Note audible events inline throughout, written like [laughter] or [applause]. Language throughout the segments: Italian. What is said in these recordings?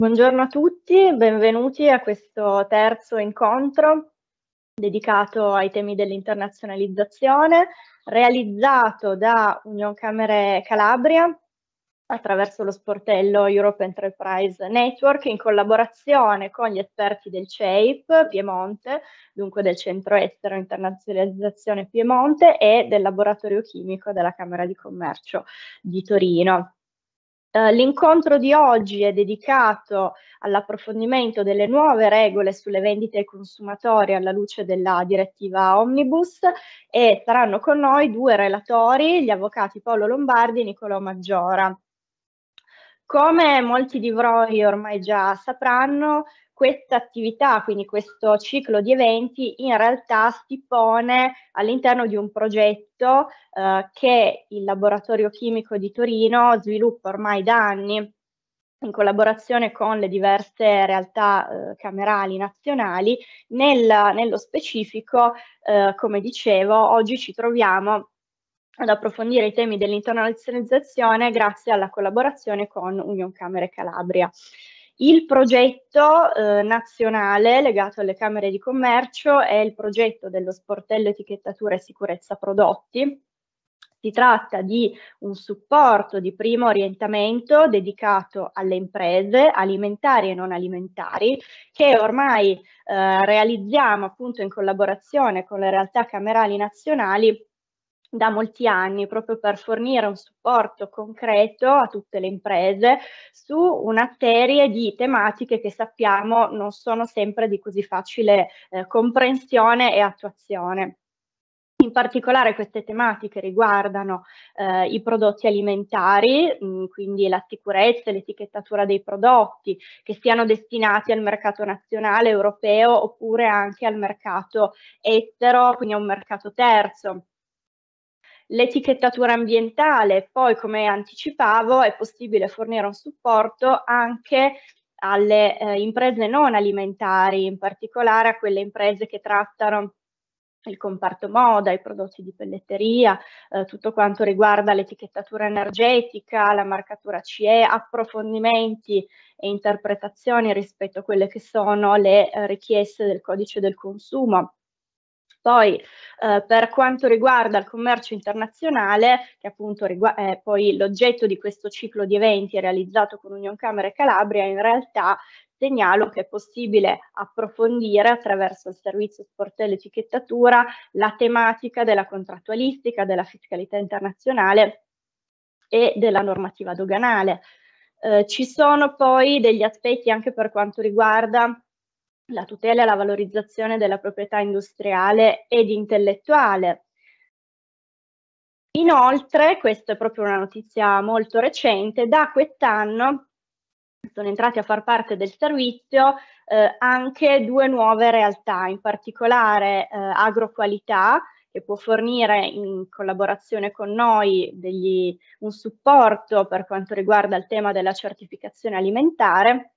Buongiorno a tutti, benvenuti a questo terzo incontro dedicato ai temi dell'internazionalizzazione, realizzato da Union Camere Calabria attraverso lo sportello Europe Enterprise Network in collaborazione con gli esperti del CEIP Piemonte, dunque del Centro Estero Internazionalizzazione Piemonte e del Laboratorio Chimico della Camera di Commercio di Torino. Eh, l'incontro di oggi è dedicato all'approfondimento delle nuove regole sulle vendite ai consumatori alla luce della direttiva Omnibus e saranno con noi due relatori, gli avvocati Paolo Lombardi e Niccolò Maggiora. Come molti di voi ormai già sapranno, questa attività, quindi questo ciclo di eventi, in realtà si pone all'interno di un progetto eh, che il Laboratorio Chimico di Torino sviluppa ormai da anni in collaborazione con le diverse realtà eh, camerali nazionali. Nel, nello specifico, eh, come dicevo, oggi ci troviamo ad approfondire i temi dell'internazionalizzazione grazie alla collaborazione con Union Camere Calabria. Il progetto eh, nazionale legato alle Camere di Commercio è il progetto dello sportello etichettatura e sicurezza prodotti, si tratta di un supporto di primo orientamento dedicato alle imprese alimentari e non alimentari che ormai eh, realizziamo appunto in collaborazione con le realtà camerali nazionali da molti anni proprio per fornire un supporto concreto a tutte le imprese su una serie di tematiche che sappiamo non sono sempre di così facile eh, comprensione e attuazione. In particolare queste tematiche riguardano eh, i prodotti alimentari, mh, mm, quindi la sicurezza e l'etichettatura dei prodotti che siano destinati al mercato nazionale, europeo oppure anche al mercato estero, quindi a un mercato terzo L'etichettatura ambientale, poi come anticipavo, è possibile fornire un supporto anche alle eh, imprese non alimentari, in particolare a quelle imprese che trattano il comparto moda, i prodotti di pelletteria, eh, tutto quanto riguarda l'etichettatura energetica, la marcatura CE, approfondimenti e interpretazioni rispetto a quelle che sono le eh, richieste del codice del consumo poi eh, per quanto riguarda il commercio internazionale, che appunto è poi l'oggetto di questo ciclo di eventi realizzato con Union Camera e Calabria, in realtà segnalo che è possibile approfondire attraverso il servizio sportello etichettatura la tematica della contrattualistica, della fiscalità internazionale e della normativa doganale. Eh, ci sono poi degli aspetti anche per quanto riguarda la tutela e la valorizzazione della proprietà industriale ed intellettuale. Inoltre, questa è proprio una notizia molto recente, da quest'anno sono entrati a far parte del servizio eh, anche due nuove realtà, in particolare eh, Agroqualità, che può fornire in collaborazione con noi degli, un supporto per quanto riguarda il tema della certificazione alimentare,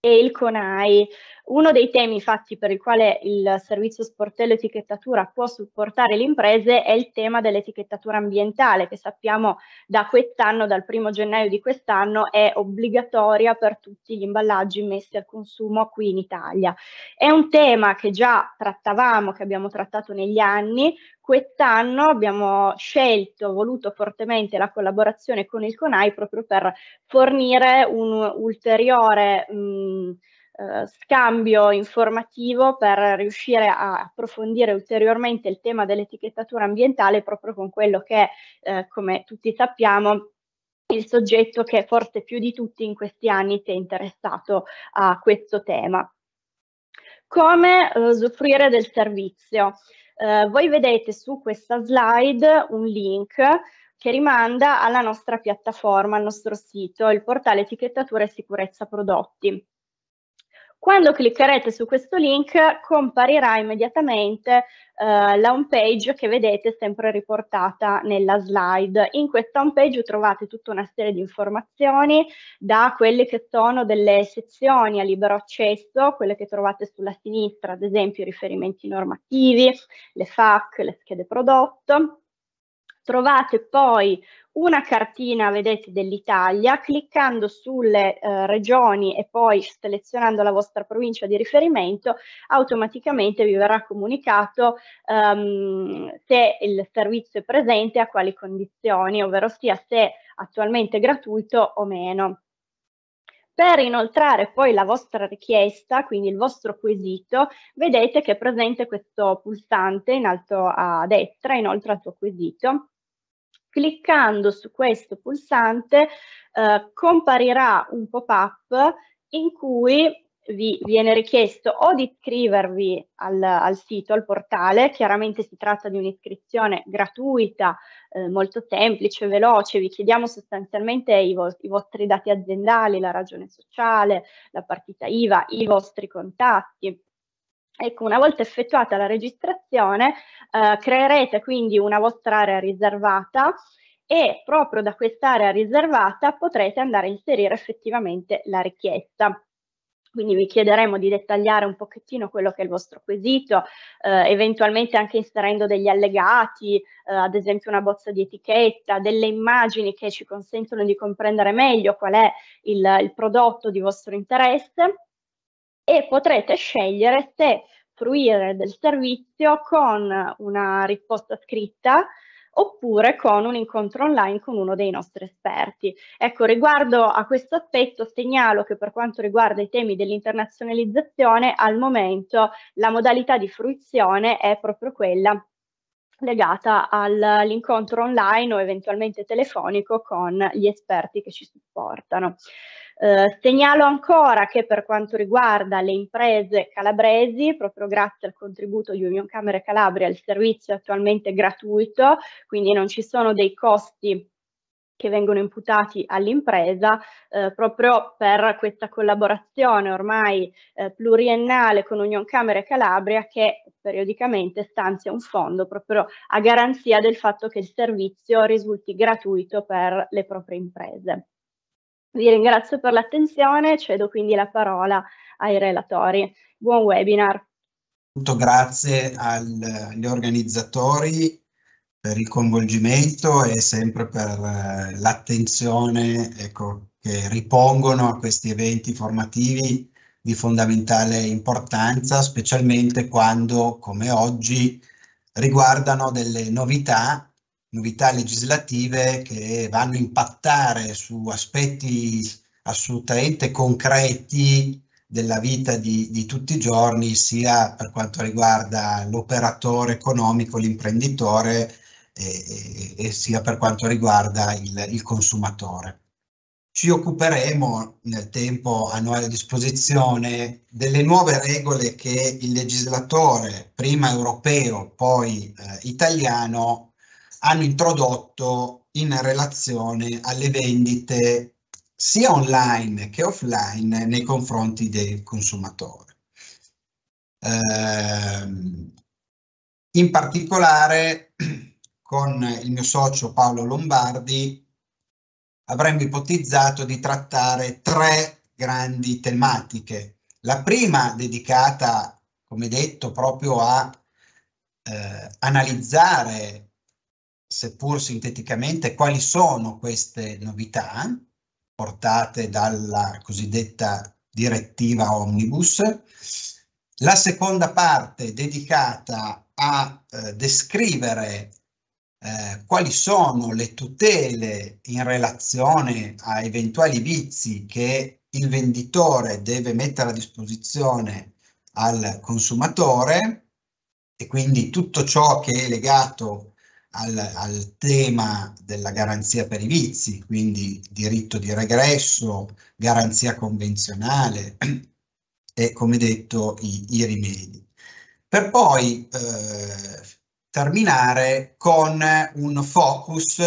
e il CONAI. Uno dei temi fatti per il quale il servizio sportello etichettatura può supportare le imprese è il tema dell'etichettatura ambientale che sappiamo da quest'anno, dal primo gennaio di quest'anno, è obbligatoria per tutti gli imballaggi messi al consumo qui in Italia. È un tema che già trattavamo, che abbiamo trattato negli anni, quest'anno abbiamo scelto, voluto fortemente la collaborazione con il CONAI proprio per fornire un ulteriore mh, mm, eh, scambio informativo per riuscire a approfondire ulteriormente il tema dell'etichettatura ambientale proprio con quello che, eh, come tutti sappiamo, il soggetto che forse più di tutti in questi anni si è interessato a questo tema. Come eh, usufruire eh, del servizio? Eh, voi vedete su questa slide un link che rimanda alla nostra piattaforma, al nostro sito, il portale etichettatura e sicurezza prodotti. Quando cliccherete su questo link comparirà immediatamente eh, la home page che vedete sempre riportata nella slide. In questa home page trovate tutta una serie di informazioni da quelle che sono delle sezioni a libero accesso, quelle che trovate sulla sinistra, ad esempio i riferimenti normativi, le FAC, le schede prodotto, trovate poi una cartina, vedete, dell'Italia, cliccando sulle eh, regioni e poi selezionando la vostra provincia di riferimento, automaticamente vi verrà comunicato um, se il servizio è presente, e a quali condizioni, ovvero sia se attualmente gratuito o meno. Per inoltrare poi la vostra richiesta, quindi il vostro quesito, vedete che è presente questo pulsante in alto a destra, inoltre al tuo quesito Cliccando su questo pulsante eh, comparirà un pop-up in cui vi viene richiesto o di iscrivervi al, al, sito, al portale, chiaramente si tratta di un'iscrizione gratuita, eh, molto semplice, veloce, vi chiediamo sostanzialmente i, vo- i, vostri dati aziendali, la ragione sociale, la partita IVA, i vostri contatti. Ecco, una volta effettuata la registrazione, eh, creerete quindi una vostra area riservata e proprio da quest'area riservata potrete andare a inserire effettivamente la richiesta. Quindi vi chiederemo di dettagliare un pochettino quello che è il vostro quesito, eh, eventualmente anche inserendo degli allegati, eh, ad esempio una bozza di etichetta, delle immagini che ci consentono di comprendere meglio qual è il, il prodotto di vostro interesse e potrete scegliere se fruire del servizio con una risposta scritta oppure con un incontro online con uno dei nostri esperti. Ecco, riguardo a questo aspetto segnalo che per quanto riguarda i temi dell'internazionalizzazione, al momento la modalità di fruizione è proprio quella legata all'incontro online o eventualmente telefonico con gli esperti che ci supportano. Eh, segnalo ancora che per quanto riguarda le imprese calabresi, proprio grazie al contributo di Union Camere Calabria, il servizio è attualmente gratuito, quindi non ci sono dei costi che vengono imputati all'impresa eh, proprio per questa collaborazione ormai eh, pluriennale con Union Camere Calabria che periodicamente stanzia un fondo proprio a garanzia del fatto che il servizio risulti gratuito per le proprie imprese. Vi ringrazio per l'attenzione, cedo quindi la parola ai relatori. Buon webinar. Tutto grazie al, agli organizzatori per il coinvolgimento e sempre per eh, l'attenzione ecco, che ripongono a questi eventi formativi di fondamentale importanza, specialmente quando, come oggi, riguardano delle novità novità legislative che vanno a impattare su aspetti assolutamente concreti della vita di, di, tutti i giorni, sia per quanto riguarda l'operatore economico, l'imprenditore, e, e, e, sia per quanto riguarda il, il consumatore. Ci occuperemo nel tempo a noi a disposizione delle nuove regole che il legislatore, prima europeo, poi eh, italiano, hanno introdotto in relazione alle vendite sia online che offline nei confronti del consumatore. Eh, in particolare con il mio socio Paolo Lombardi avremmo ipotizzato di trattare tre grandi tematiche. La prima dedicata, come detto, proprio a eh, analizzare seppur sinteticamente, quali sono queste novità portate dalla cosiddetta direttiva omnibus. La seconda parte dedicata a eh, descrivere eh, quali sono le tutele in relazione a eventuali vizi che il venditore deve mettere a disposizione al consumatore e quindi tutto ciò che è legato al, al, tema della garanzia per i vizi, quindi diritto di regresso, garanzia convenzionale [clears throat] e come detto i, i rimedi. Per poi eh, terminare con un focus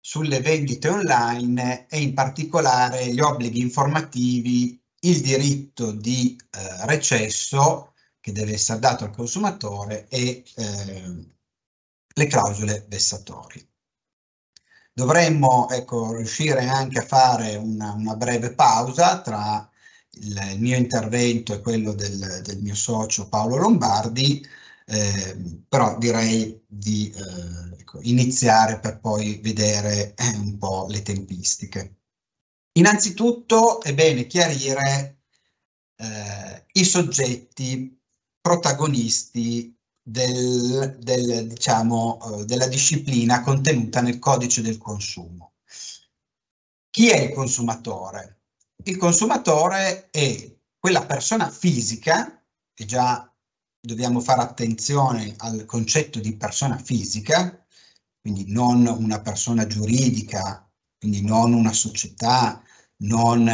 sulle vendite online e in particolare gli obblighi informativi, il diritto di eh, recesso che deve essere dato al consumatore e eh, le clausole vessatorie. Dovremmo ecco, riuscire anche a fare una, una breve pausa tra il, mio intervento e quello del, del mio socio Paolo Lombardi, eh, però direi di eh, ecco, iniziare per poi vedere eh, un po' le tempistiche. Innanzitutto è bene chiarire eh, i soggetti protagonisti del, del, diciamo, eh, della disciplina contenuta nel codice del consumo. Chi è il consumatore? Il consumatore è quella persona fisica, e già dobbiamo fare attenzione al concetto di persona fisica, quindi non una persona giuridica, quindi non una società, non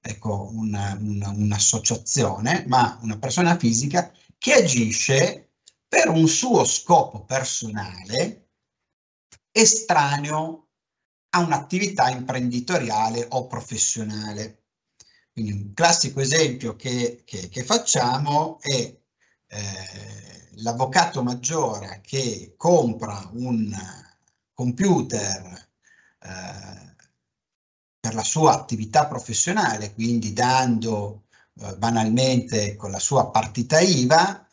ecco, un'associazione, un, un ma una persona fisica che agisce per un suo scopo personale estraneo a un'attività imprenditoriale o professionale. Quindi un classico esempio che, che, che facciamo è eh, l'avvocato maggiore che compra un computer eh, per la sua attività professionale, quindi dando eh, banalmente con la sua partita IVA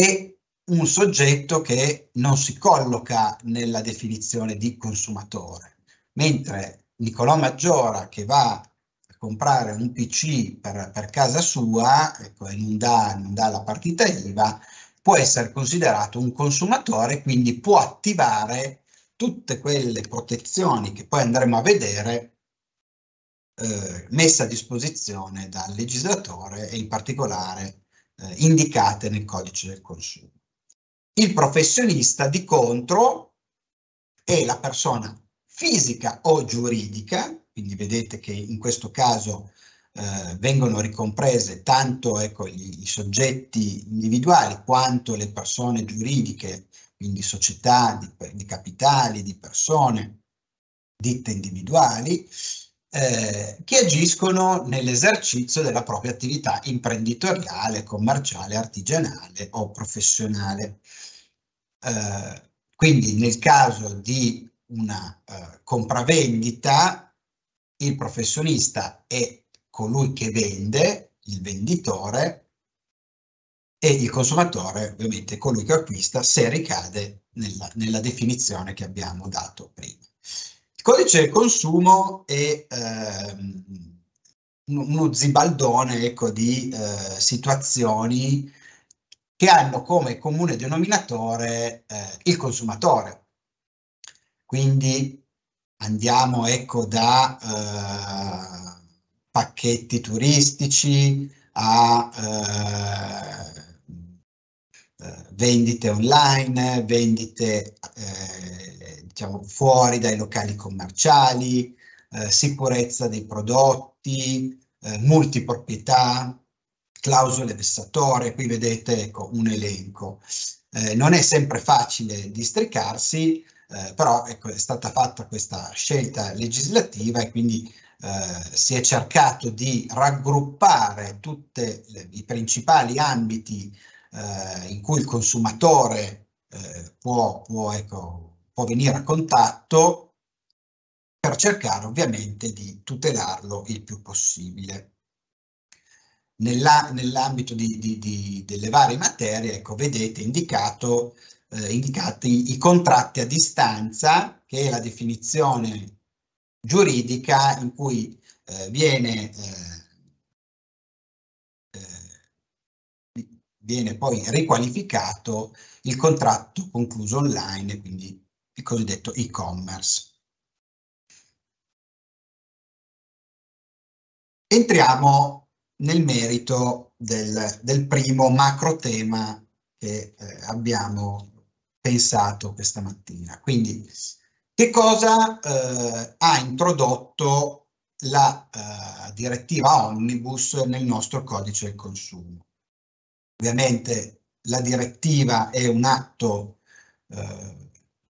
e un soggetto che non si colloca nella definizione di consumatore, mentre Nicolò Maggiora che va a comprare un PC per, per casa sua ecco, e non dà, non dà la partita IVA, può essere considerato un consumatore, quindi può attivare tutte quelle protezioni che poi andremo a vedere eh, messe a disposizione dal legislatore e in particolare eh, indicate nel codice del consumo. Il professionista di contro è la persona fisica o giuridica, quindi vedete che in questo caso eh, vengono ricomprese tanto ecco, i, i soggetti individuali quanto le persone giuridiche, quindi società di, di capitali, di persone, ditte individuali, eh, che agiscono nell'esercizio della propria attività imprenditoriale, commerciale, artigianale o professionale. Eh, quindi nel caso di una eh, compravendita, il professionista è colui che vende, il venditore, e il consumatore ovviamente colui che acquista se ricade nella, nella definizione che abbiamo dato prima. Codice del consumo è ehm, uno zibaldone ecco, di eh, situazioni che hanno come comune denominatore eh, il consumatore. Quindi andiamo ecco, da eh, pacchetti turistici a eh, eh, vendite online, vendite eh, diciamo, fuori dai locali commerciali, eh, sicurezza dei prodotti, eh, multiproprietà, clausole vessatorie, qui vedete ecco, un elenco. Eh, non è sempre facile districarsi, eh, però ecco, è stata fatta questa scelta legislativa e quindi eh, si è cercato di raggruppare tutti i principali ambiti eh, in cui il consumatore può, può ecco, può venire a contatto per cercare ovviamente di tutelarlo il più possibile. Nell'ambito nell delle varie materie, ecco, vedete indicato, eh, indicati i contratti a distanza, che è la definizione giuridica in cui eh, viene eh, eh viene poi riqualificato il contratto concluso online, quindi il cosiddetto e-commerce. Entriamo nel merito del, del primo macro tema che eh, abbiamo pensato questa mattina. Quindi, che cosa eh, ha introdotto la eh, direttiva Omnibus nel nostro codice del consumo? Ovviamente la direttiva è un atto eh,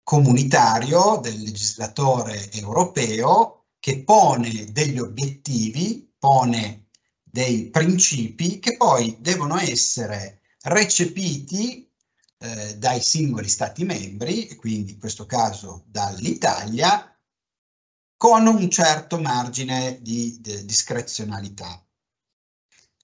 comunitario del legislatore europeo che pone degli obiettivi, pone dei principi che poi devono essere recepiti eh, dai singoli Stati membri, quindi in questo caso dall'Italia, con un certo margine di, di discrezionalità.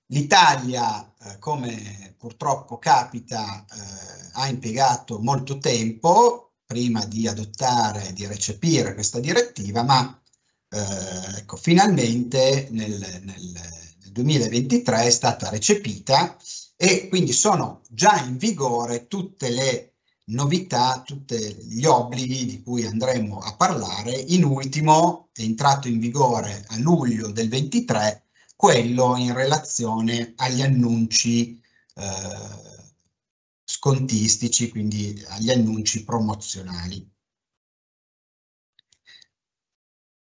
L'Italia, eh, come purtroppo capita, eh, ha impiegato molto tempo prima di adottare, di recepire questa direttiva, ma eh, ecco, finalmente nel, nel 2023 è stata recepita e quindi sono già in vigore tutte le novità, tutti gli obblighi di cui andremo a parlare. In ultimo è entrato in vigore a luglio del 23 quello in relazione agli annunci eh, scontistici, quindi agli annunci promozionali.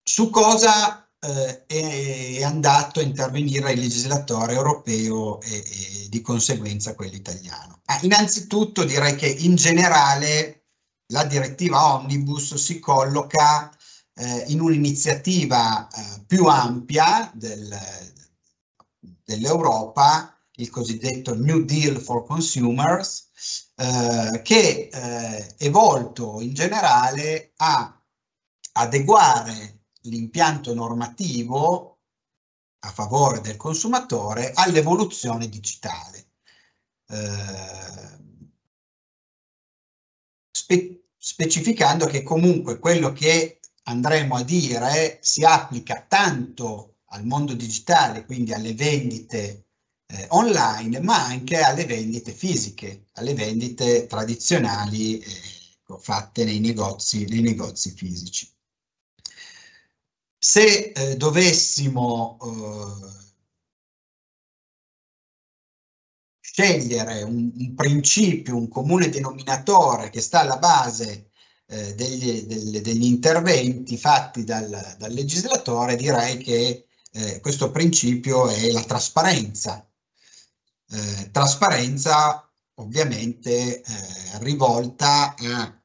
Su cosa eh, è andato a intervenire il legislatore europeo e, e di conseguenza quello italiano? Ah, innanzitutto direi che in generale la direttiva Omnibus si colloca eh, in un'iniziativa eh, più ampia del, dell'Europa, il cosiddetto New Deal for Consumers, eh, che eh, è volto in generale a adeguare l'impianto normativo a favore del consumatore all'evoluzione digitale. Eh, spe specificando che comunque quello che andremo a dire si applica tanto al mondo digitale, quindi alle vendite eh, online, ma anche alle vendite fisiche, alle vendite tradizionali eh, fatte nei negozi, nei negozi fisici. Se eh, dovessimo eh, scegliere un, un, principio, un comune denominatore che sta alla base eh, degli, degli, degli, interventi fatti dal, dal legislatore, direi che eh, questo principio è la trasparenza. Eh, trasparenza ovviamente eh, rivolta a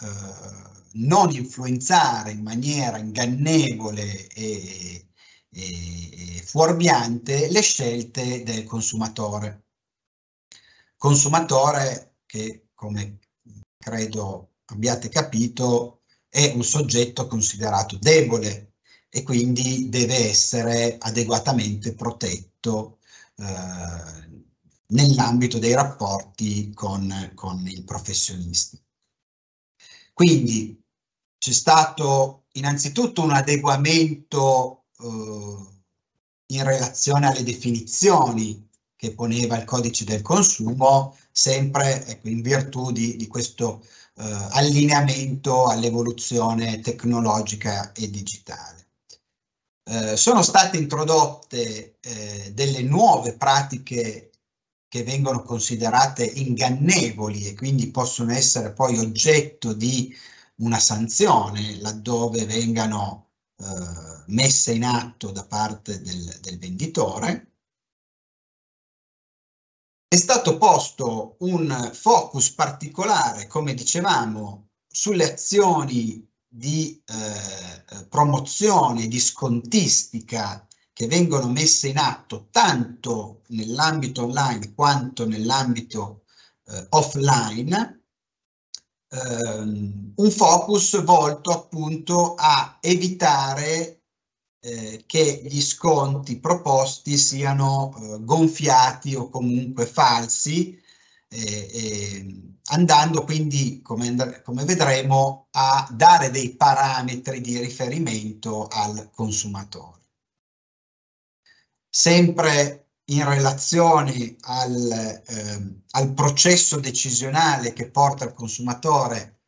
eh, non influenzare in maniera ingannevole e, e fuorviante le scelte del consumatore. Consumatore che, come credo abbiate capito, è un soggetto considerato debole e quindi deve essere adeguatamente protetto eh, nell'ambito dei rapporti con, con i professionisti. Quindi c'è stato innanzitutto un adeguamento eh, in relazione alle definizioni che poneva il codice del consumo, sempre ecco, in virtù di, di questo eh, allineamento all'evoluzione tecnologica e digitale. Eh, sono state introdotte eh, delle nuove pratiche che vengono considerate ingannevoli e quindi possono essere poi oggetto di una sanzione laddove vengano eh, messe in atto da parte del, del venditore. È stato posto un focus particolare, come dicevamo, sulle azioni di eh, eh, promozione, di scontistica che vengono messe in atto tanto nell'ambito online quanto nell'ambito eh, offline, ehm, un focus volto appunto a evitare eh, che gli sconti proposti siano eh, gonfiati o comunque falsi eh, eh, andando quindi, come, come, vedremo, a dare dei parametri di riferimento al consumatore. Sempre in relazione al, eh, al processo decisionale che porta il consumatore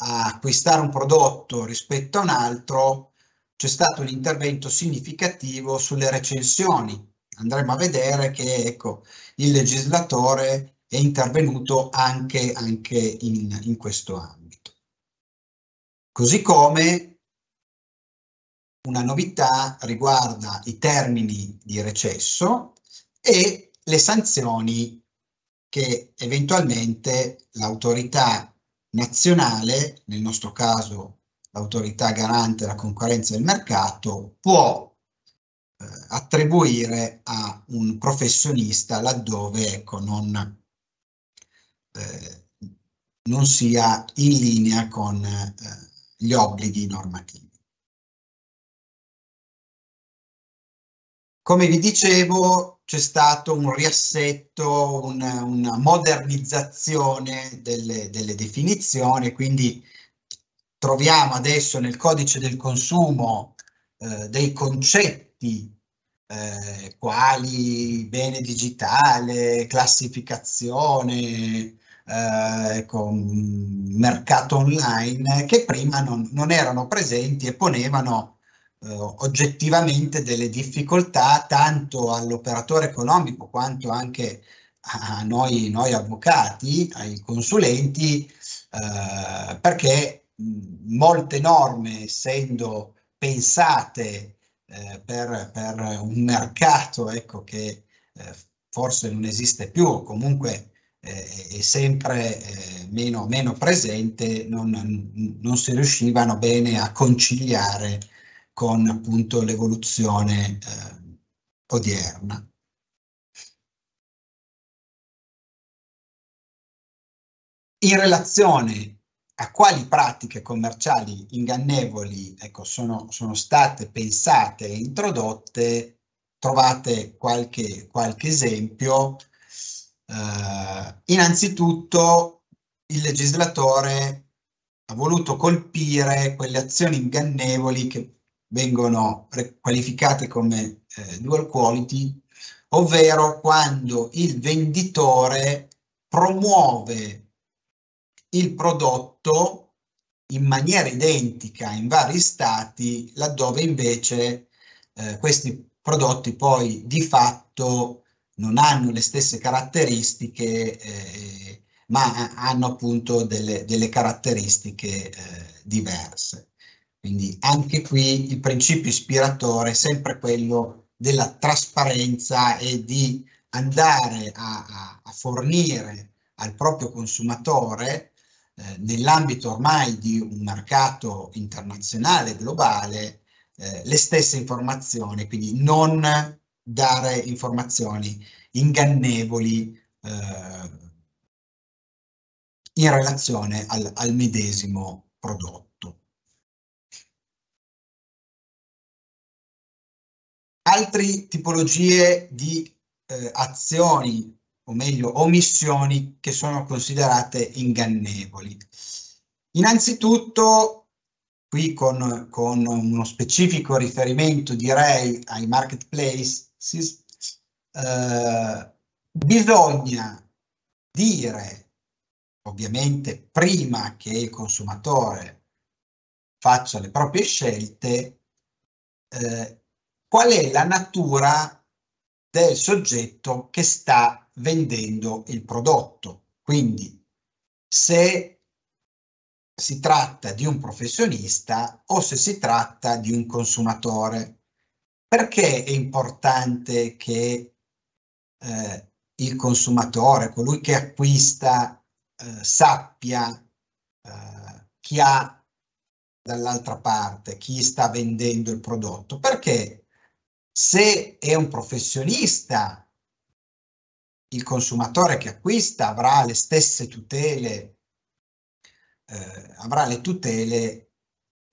a acquistare un prodotto rispetto a un altro, c'è stato un intervento significativo sulle recensioni. Andremo a vedere che ecco, il legislatore è intervenuto anche, anche in, in questo ambito. Così come una novità riguarda i termini di recesso e le sanzioni che eventualmente l'autorità nazionale, nel nostro caso l'autorità garante della concorrenza del mercato, può eh, attribuire a un professionista laddove ecco, non eh, non sia in linea con eh, gli obblighi normativi. Come vi dicevo, c'è stato un riassetto, una, una modernizzazione delle, delle, definizioni, quindi troviamo adesso nel codice del consumo eh, dei concetti eh, quali bene digitale, classificazione, eh, ecco, mercato online che prima non, non erano presenti e ponevano eh, oggettivamente delle difficoltà tanto all'operatore economico quanto anche a noi, noi avvocati, ai consulenti, eh, perché molte norme essendo pensate eh, per, per, un mercato ecco, che eh, forse non esiste più o comunque e eh, sempre eh, meno, meno presente, non, non, si riuscivano bene a conciliare con appunto l'evoluzione eh, odierna. In relazione a quali pratiche commerciali ingannevoli ecco, sono, sono, state pensate e introdotte, trovate qualche, qualche esempio eh, innanzitutto il legislatore ha voluto colpire quelle azioni ingannevoli che vengono qualificate come eh, dual quality, ovvero quando il venditore promuove il prodotto in maniera identica in vari stati, laddove invece eh, questi prodotti poi di fatto non hanno le stesse caratteristiche, eh, ma hanno appunto delle, delle caratteristiche eh, diverse. Quindi anche qui il principio ispiratore è sempre quello della trasparenza e di andare a, a fornire al proprio consumatore eh, nell'ambito ormai di un mercato internazionale globale eh, le stesse informazioni, quindi non dare informazioni ingannevoli eh, in relazione al, al medesimo prodotto. Altre tipologie di eh, azioni o meglio omissioni che sono considerate ingannevoli. Innanzitutto, qui con, con uno specifico riferimento direi ai marketplace, si, eh, bisogna dire, ovviamente prima che il consumatore faccia le proprie scelte, eh, qual è la natura del soggetto che sta vendendo il prodotto. Quindi se si tratta di un professionista o se si tratta di un consumatore. Perché è importante che eh, il consumatore, colui che acquista, eh, sappia eh, chi ha dall'altra parte, chi sta vendendo il prodotto? Perché se è un professionista il consumatore che acquista avrà le stesse tutele, eh, avrà le tutele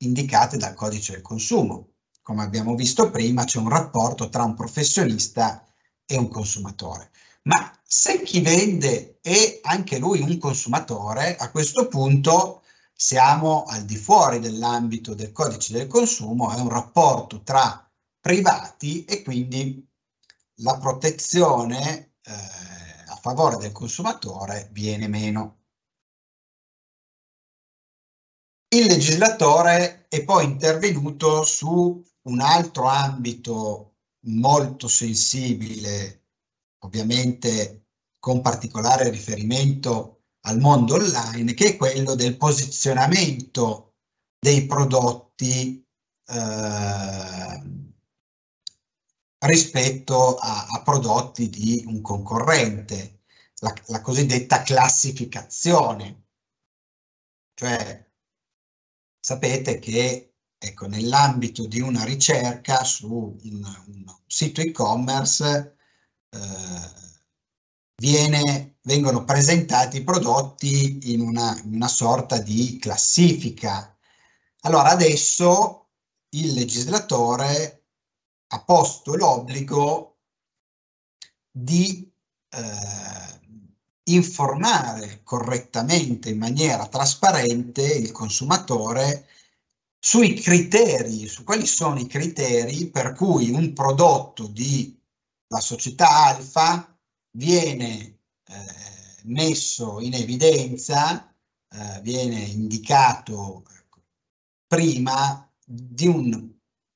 indicate dal codice del consumo come abbiamo visto prima, c'è un rapporto tra un professionista e un consumatore. Ma se chi vende è anche lui un consumatore, a questo punto siamo al di fuori dell'ambito del codice del consumo, è un rapporto tra privati e quindi la protezione eh, a favore del consumatore viene meno. Il legislatore è poi intervenuto su un altro ambito molto sensibile, ovviamente con particolare riferimento al mondo online, che è quello del posizionamento dei prodotti eh, rispetto a, a, prodotti di un concorrente, la, la cosiddetta classificazione. Cioè, sapete che Ecco, nell'ambito di una ricerca su un, un sito e-commerce eh, vengono presentati i prodotti in una, una sorta di classifica. Allora adesso il legislatore ha posto l'obbligo di eh, informare correttamente, in maniera trasparente, il consumatore sui criteri, su quali sono i criteri per cui un prodotto della società alfa viene eh, messo in evidenza, eh, viene indicato ecco, prima di un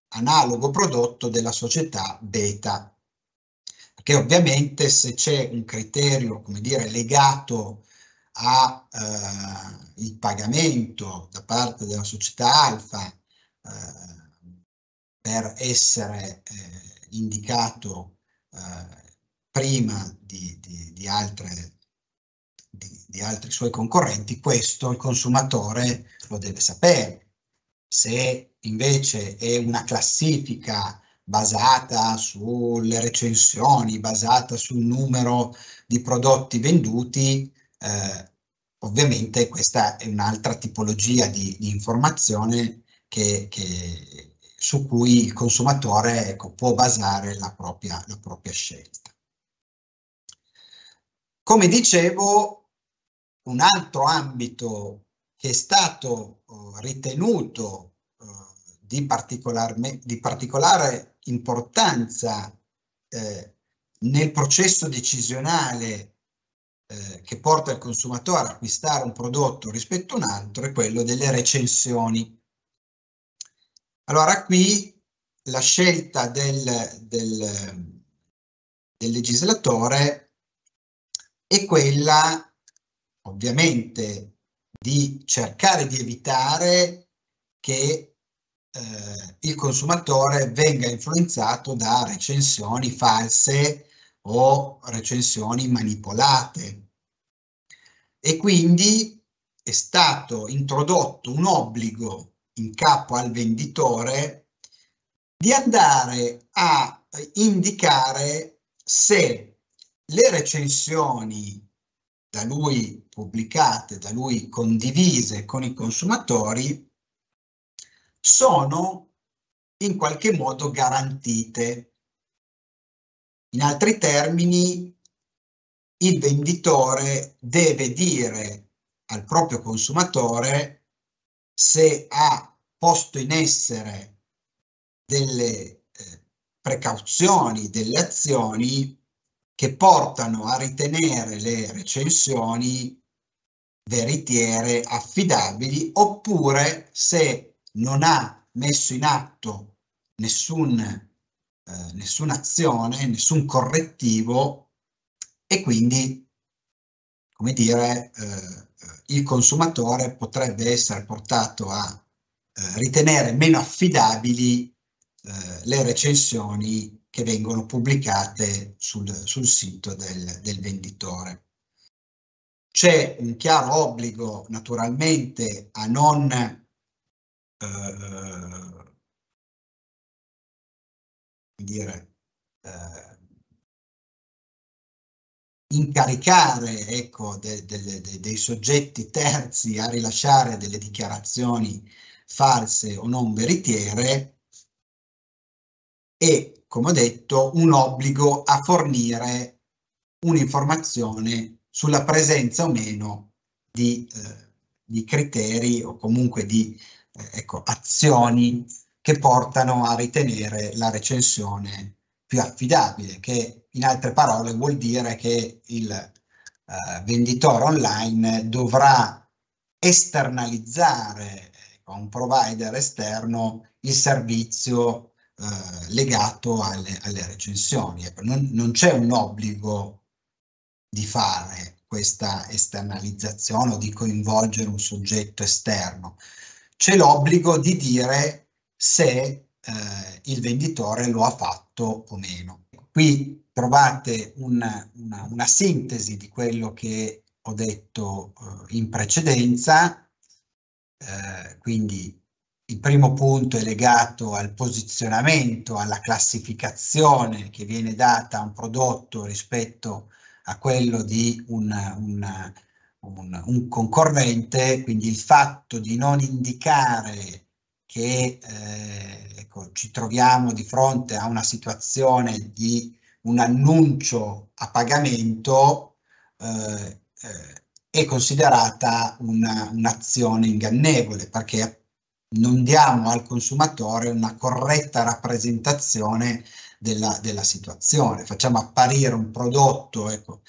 analogo prodotto della società beta. Perché ovviamente se c'è un criterio, come dire, legato ha eh, il pagamento da parte della società Alfa eh, per essere eh, indicato eh, prima di, di, di, altre, di, altri suoi concorrenti, questo il consumatore lo deve sapere. Se invece è una classifica basata sulle recensioni, basata sul numero di prodotti venduti, eh, ovviamente questa è un'altra tipologia di, di informazione che, che, su cui il consumatore ecco, può basare la propria, la propria scelta. Come dicevo, un altro ambito che è stato oh, ritenuto eh, di, di, particolare importanza eh, nel processo decisionale eh, che porta il consumatore a acquistare un prodotto rispetto a un altro è quello delle recensioni. Allora qui la scelta del, del, del legislatore è quella ovviamente di cercare di evitare che eh, il consumatore venga influenzato da recensioni false o recensioni manipolate. E quindi è stato introdotto un obbligo in capo al venditore di andare a indicare se le recensioni da lui pubblicate, da lui condivise con i consumatori, sono in qualche modo garantite in altri termini, il venditore deve dire al proprio consumatore se ha posto in essere delle eh, precauzioni, delle azioni che portano a ritenere le recensioni veritiere affidabili oppure se non ha messo in atto nessun eh, nessuna azione, nessun correttivo e quindi, come dire, eh, il consumatore potrebbe essere portato a eh, ritenere meno affidabili eh, le recensioni che vengono pubblicate sul, sul sito del, del venditore. C'è un chiaro obbligo naturalmente a non eh, dire, eh, incaricare ecco, de, de, de, dei soggetti terzi a rilasciare delle dichiarazioni false o non veritiere e, come ho detto, un obbligo a fornire un'informazione sulla presenza o meno di, eh, di criteri o comunque di eh, ecco, azioni che portano a ritenere la recensione più affidabile, che in altre parole vuol dire che il eh, venditore online dovrà esternalizzare con un provider esterno il servizio eh, legato alle, alle recensioni. Ecco, non, non c'è un obbligo di fare questa esternalizzazione o di coinvolgere un soggetto esterno. C'è l'obbligo di dire se eh, il venditore lo ha fatto o meno. Qui trovate una, una, una sintesi di quello che ho detto eh, in precedenza, eh, quindi il primo punto è legato al posizionamento, alla classificazione che viene data a un prodotto rispetto a quello di una, una, un, un, concorrente, quindi il fatto di non indicare che eh, ecco, ci troviamo di fronte a una situazione di un annuncio a pagamento eh, eh, è considerata una, un'azione ingannevole perché non diamo al consumatore una corretta rappresentazione della, della situazione, facciamo apparire un prodotto ecco,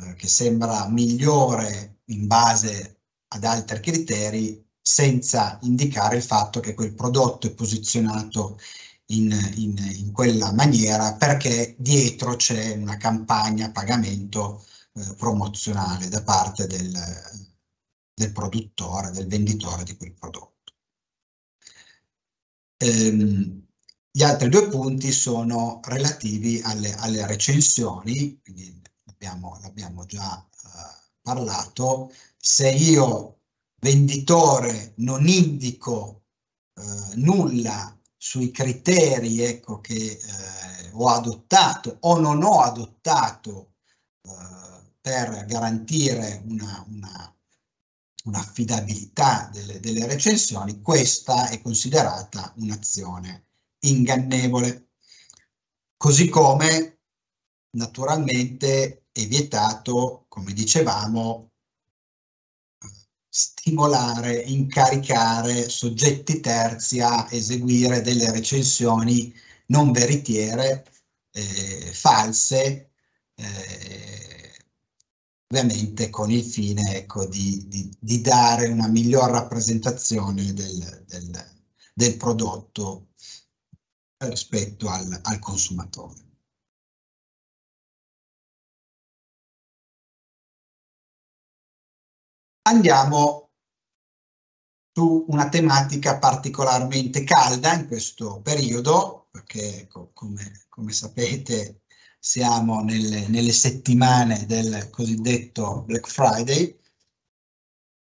eh, che sembra migliore in base ad altri criteri senza indicare il fatto che quel prodotto è posizionato in, in, in quella maniera perché dietro c'è una campagna pagamento eh, promozionale da parte del, del, produttore, del venditore di quel prodotto. Ehm, gli altri due punti sono relativi alle, alle recensioni, quindi abbiamo, già eh, parlato. Se io venditore non indico eh, nulla sui criteri ecco, che eh, ho adottato o non ho adottato eh, per garantire un'affidabilità una, un delle, delle, recensioni, questa è considerata un'azione ingannevole. Così come naturalmente è vietato, come dicevamo, stimolare, incaricare soggetti terzi a eseguire delle recensioni non veritiere, eh, false, eh, ovviamente con il fine ecco, di, di, di, dare una miglior rappresentazione del, del, del prodotto rispetto al, al consumatore. Andiamo su una tematica particolarmente calda in questo periodo, perché ecco, come, come, sapete siamo nelle, nelle settimane del cosiddetto Black Friday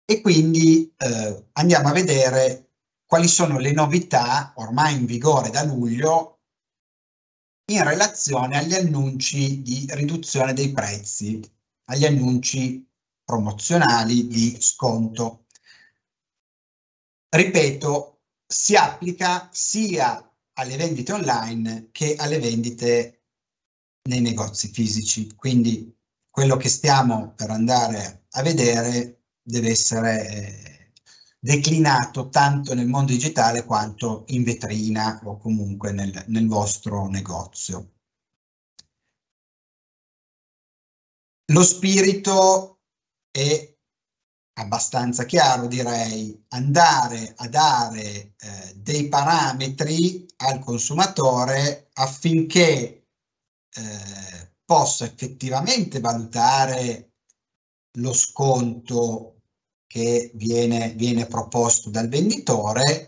e quindi eh, andiamo a vedere quali sono le novità ormai in vigore da luglio in relazione agli annunci di riduzione dei prezzi, agli annunci promozionali di sconto. Ripeto, si applica sia alle vendite online che alle vendite nei negozi fisici, quindi quello che stiamo per andare a vedere deve essere eh, declinato tanto nel mondo digitale quanto in vetrina o comunque nel, nel vostro negozio. Lo spirito è abbastanza chiaro, direi, andare a dare eh, dei parametri al consumatore affinché eh, possa effettivamente valutare lo sconto che viene, viene proposto dal venditore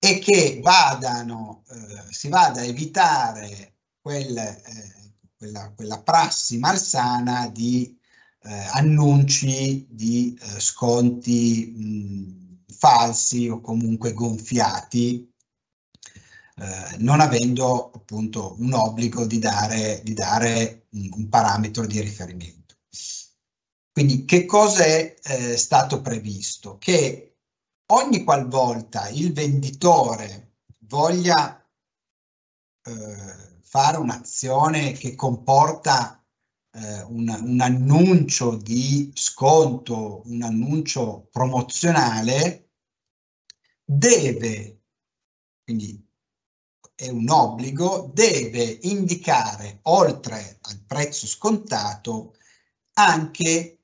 e che vadano, eh, si vada a evitare quel, eh, quella, quella prassi malsana di eh, annunci di eh, sconti mh, falsi o comunque gonfiati, eh, non avendo appunto un obbligo di dare, di dare un, un parametro di riferimento. Quindi che cosa è eh, stato previsto? Che ogni qualvolta il venditore voglia eh, fare un'azione che comporta eh, un, un, annuncio di sconto, un annuncio promozionale, deve, quindi è un obbligo, deve indicare oltre al prezzo scontato anche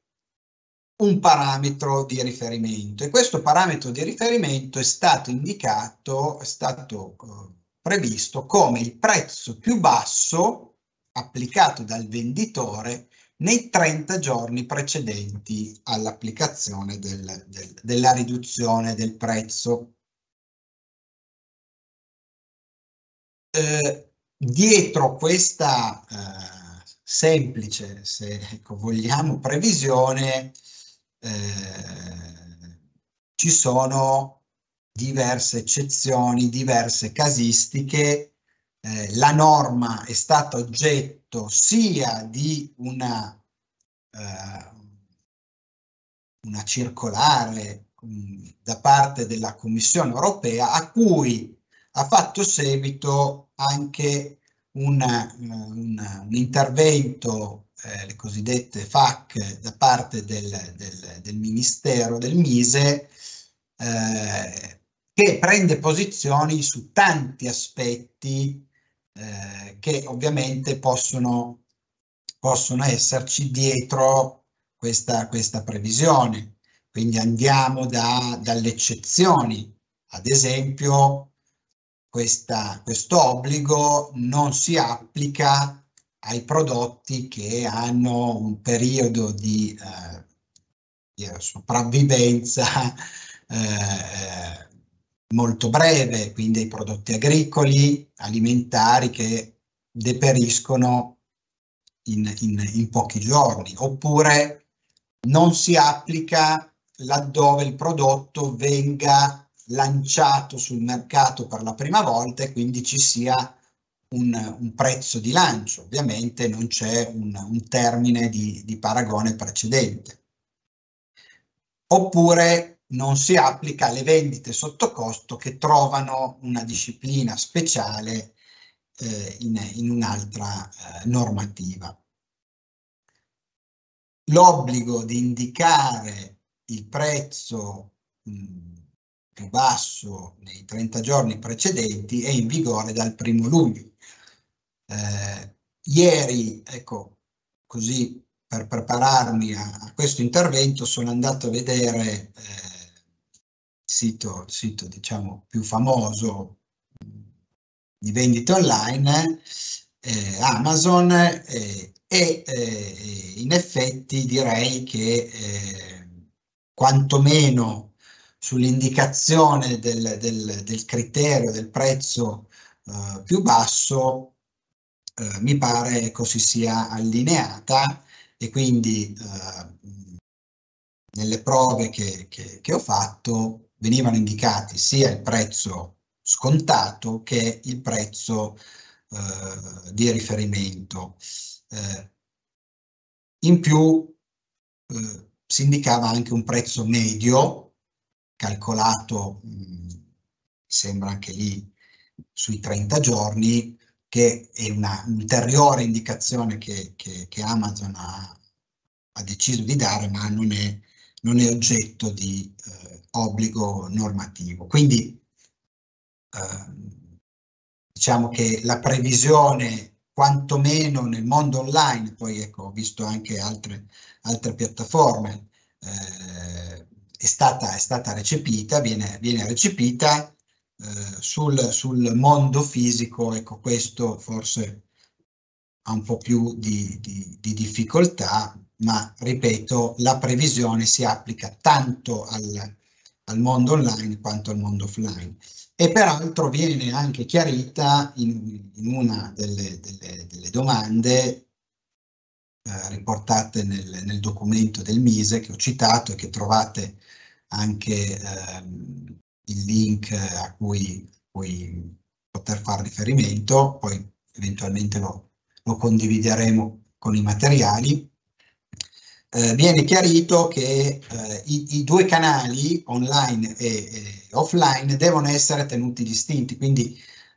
un parametro di riferimento e questo parametro di riferimento è stato indicato, è stato eh, previsto come il prezzo più basso applicato dal venditore nei 30 giorni precedenti all'applicazione del, del, della riduzione del prezzo. Eh, dietro questa eh, semplice, se ecco, vogliamo, previsione eh, ci sono diverse eccezioni, diverse casistiche eh, la norma è stata oggetto sia di una, eh, una circolare mm, da parte della Commissione europea a cui ha fatto seguito anche una, eh, una, un intervento, eh, le cosiddette FAC, da parte del, del, del Ministero, del Mise, eh, che prende posizioni su tanti aspetti eh, che ovviamente possono, possono esserci dietro questa, questa previsione. Quindi andiamo da, dalle eccezioni, ad esempio questo obbligo non si applica ai prodotti che hanno un periodo di, eh, di sopravvivenza [laughs] eh, molto breve, quindi ai prodotti agricoli, alimentari che deperiscono in, in, in pochi giorni, oppure non si applica laddove il prodotto venga lanciato sul mercato per la prima volta e quindi ci sia un, un prezzo di lancio. Ovviamente non c'è un, un termine di, di, paragone precedente. Oppure non si applica alle vendite sotto costo che trovano una disciplina speciale eh, in, in un'altra eh, normativa. L'obbligo di indicare il prezzo mh, mm, più basso nei 30 giorni precedenti è in vigore dal primo luglio. Eh, ieri, ecco, così per prepararmi a, a, questo intervento sono andato a vedere eh, sito, sito diciamo, più famoso di vendita online, eh, Amazon, eh, e eh, in effetti direi che eh, quantomeno sull'indicazione del, del, del, criterio del prezzo eh, più basso eh, mi pare ecco, si sia allineata e quindi nelle prove che, che, che ho fatto venivano indicati sia il prezzo scontato che il prezzo eh, di riferimento. Eh, in più eh, si indicava anche un prezzo medio calcolato, mh, sembra anche lì, sui 30 giorni, che è un'ulteriore indicazione che, che, che Amazon ha, ha, deciso di dare, ma non è, non è oggetto di eh, obbligo normativo. Quindi eh, diciamo che la previsione, quantomeno nel mondo online, poi ecco, ho visto anche altre, altre piattaforme, eh, è, stata, è, stata, recepita, viene, viene recepita eh, sul, sul, mondo fisico, ecco questo forse ha un po' più di, di, di difficoltà, ma ripeto, la previsione si applica tanto al, al mondo online quanto al mondo offline. E peraltro viene anche chiarita in, in una delle, delle, delle domande eh, riportate nel, nel, documento del Mise che ho citato e che trovate anche ehm, il link a cui puoi poter fare riferimento, poi eventualmente lo, lo condivideremo con i materiali eh, viene chiarito che eh, i, i, due canali online e, e, offline devono essere tenuti distinti, quindi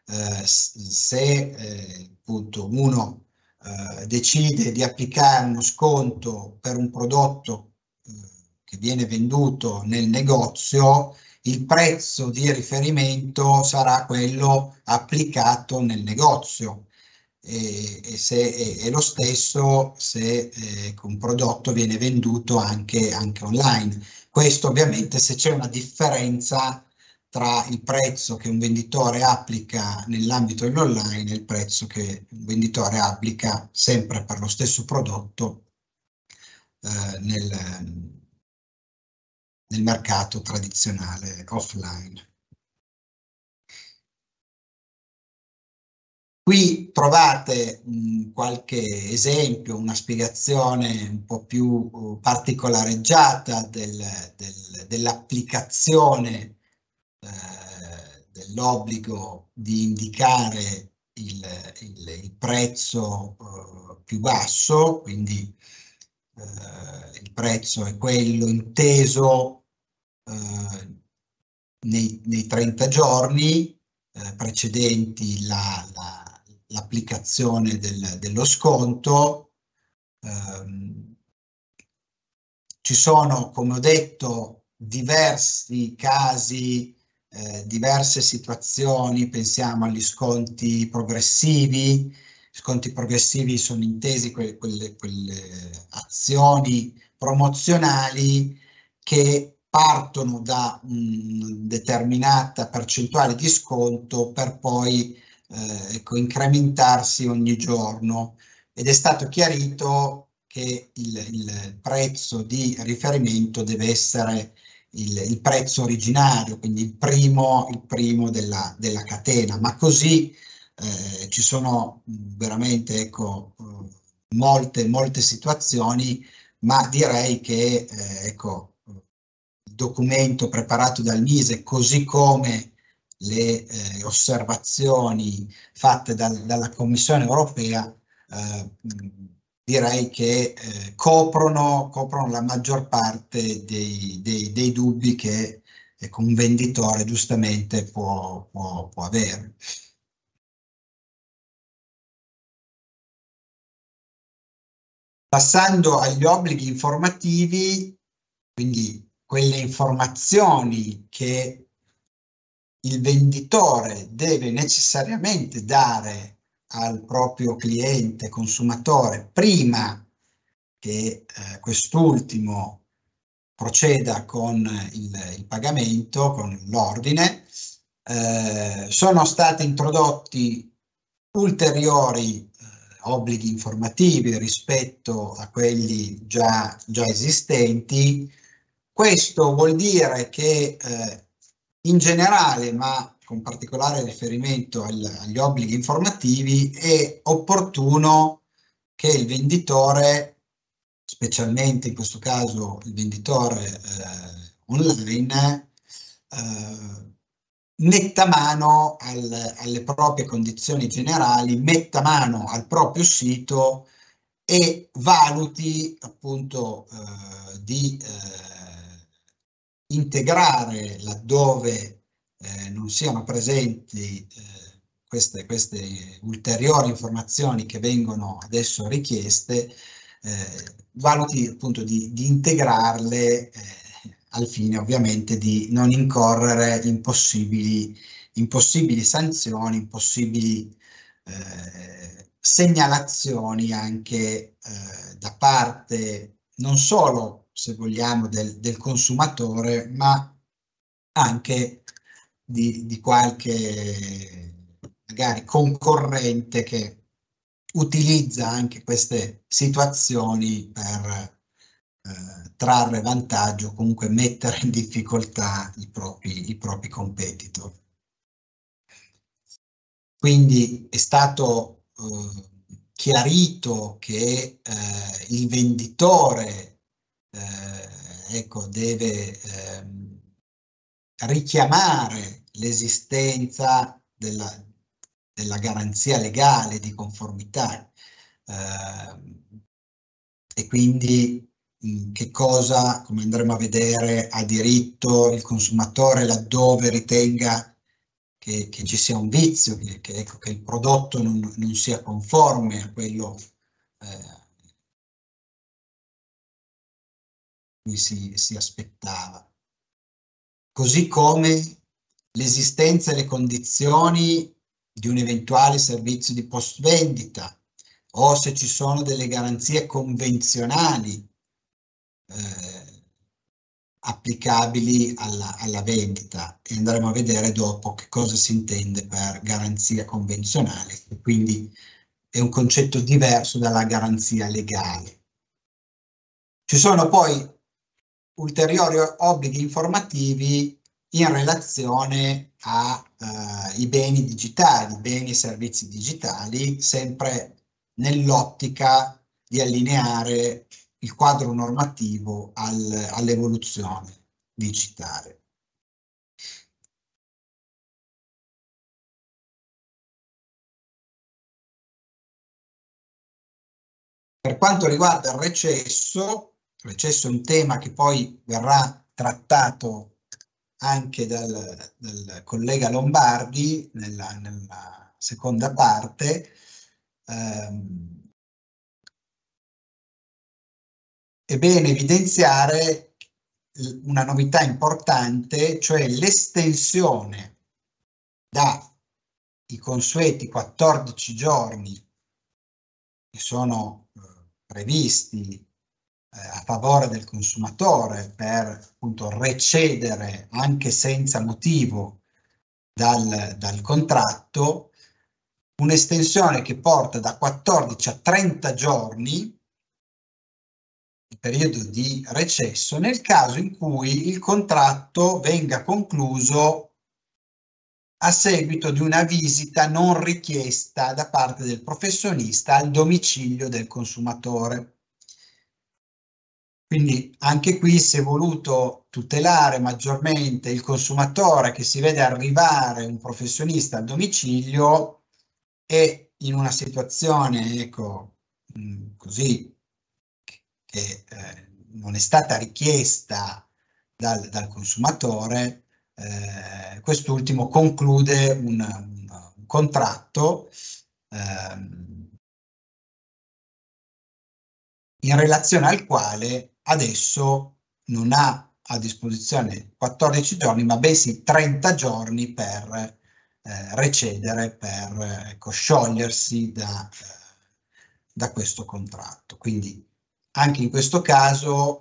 eh, se eh, appunto uno eh, decide di applicare uno sconto per un prodotto che viene venduto nel negozio, il prezzo di riferimento sarà quello applicato nel negozio e, e se, è, è, lo stesso se eh, un prodotto viene venduto anche, anche online. Questo ovviamente se c'è una differenza tra il prezzo che un venditore applica nell'ambito dell'online e il prezzo che un venditore applica sempre per lo stesso prodotto eh, nel, nel mercato tradizionale offline. Qui trovate mh, qualche esempio, una spiegazione un po' più uh, particolareggiata del, del, dell'applicazione eh, dell'obbligo di indicare il, il, il prezzo uh, più basso, quindi uh, il prezzo è quello inteso eh, nei, nei, 30 giorni eh, precedenti la, la l'applicazione del, dello sconto. Ehm, ci sono, come ho detto, diversi casi, eh, diverse situazioni, pensiamo agli sconti progressivi, sconti progressivi sono intesi quelle, quelle, quelle azioni promozionali che partono da una determinata percentuale di sconto per poi eh, ecco, incrementarsi ogni giorno ed è stato chiarito che il, il prezzo di riferimento deve essere il, il prezzo originario, quindi il primo, il primo della, della, catena, ma così eh, ci sono veramente ecco, molte, molte situazioni, ma direi che eh, ecco, il documento preparato dal Mise, così come le eh, osservazioni fatte dal, dalla Commissione europea, eh, direi che eh, coprono, coprono, la maggior parte dei, dei, dei dubbi che ecco, un venditore giustamente può, può, può avere. Passando agli obblighi informativi, quindi quelle informazioni che il venditore deve necessariamente dare al proprio cliente consumatore prima che eh, quest'ultimo proceda con il, il pagamento, con l'ordine. Eh, sono stati introdotti ulteriori eh, obblighi informativi rispetto a quelli già, già esistenti. Questo vuol dire che eh, in generale, ma con particolare riferimento al, agli obblighi informativi, è opportuno che il venditore, specialmente in questo caso il venditore eh, online, eh, metta mano al, alle proprie condizioni generali, metta mano al proprio sito e valuti appunto eh, di eh, integrare laddove eh, non siano presenti eh, queste, queste, ulteriori informazioni che vengono adesso richieste, eh, valuti appunto di, di integrarle eh, al fine ovviamente di non incorrere in possibili, in possibili sanzioni, in possibili eh, segnalazioni anche eh, da parte non solo se vogliamo, del, del consumatore, ma anche di, di, qualche magari concorrente che utilizza anche queste situazioni per eh, trarre vantaggio, comunque mettere in difficoltà i propri, i propri competitor. Quindi è stato eh, chiarito che eh, il venditore eh, ecco, deve ehm, richiamare l'esistenza della, della, garanzia legale di conformità eh, e quindi mm, che cosa, come andremo a vedere, ha diritto il consumatore laddove ritenga che, che ci sia un vizio, che, che, ecco, che il prodotto non, non, sia conforme a quello eh, cui si, si aspettava. Così come l'esistenza e le condizioni di un eventuale servizio di post vendita o se ci sono delle garanzie convenzionali eh, applicabili alla, alla, vendita e andremo a vedere dopo che cosa si intende per garanzia convenzionale e quindi è un concetto diverso dalla garanzia legale. Ci sono poi ulteriori obblighi informativi in relazione ai eh, beni digitali, beni e servizi digitali, sempre nell'ottica di allineare il quadro normativo al, all'evoluzione digitale. Per quanto riguarda il recesso, l'accesso è un tema che poi verrà trattato anche dal, dal collega Lombardi nella, nella seconda parte. Um, è bene evidenziare una novità importante, cioè l'estensione dai consueti 14 giorni che sono eh, previsti eh, a favore del consumatore per appunto recedere anche senza motivo dal, dal contratto, un'estensione che porta da 14 a 30 giorni il periodo di recesso nel caso in cui il contratto venga concluso a seguito di una visita non richiesta da parte del professionista al domicilio del consumatore. Quindi anche qui si è voluto tutelare maggiormente il consumatore che si vede arrivare un professionista a domicilio e in una situazione ecco, mm, così che eh, non è stata richiesta dal, dal consumatore, eh, quest'ultimo conclude un, un, un contratto eh, in relazione al quale adesso non ha a disposizione 14 giorni, ma bensì 30 giorni per eh, recedere, per ecco, sciogliersi da, eh, da questo contratto. Quindi anche in questo caso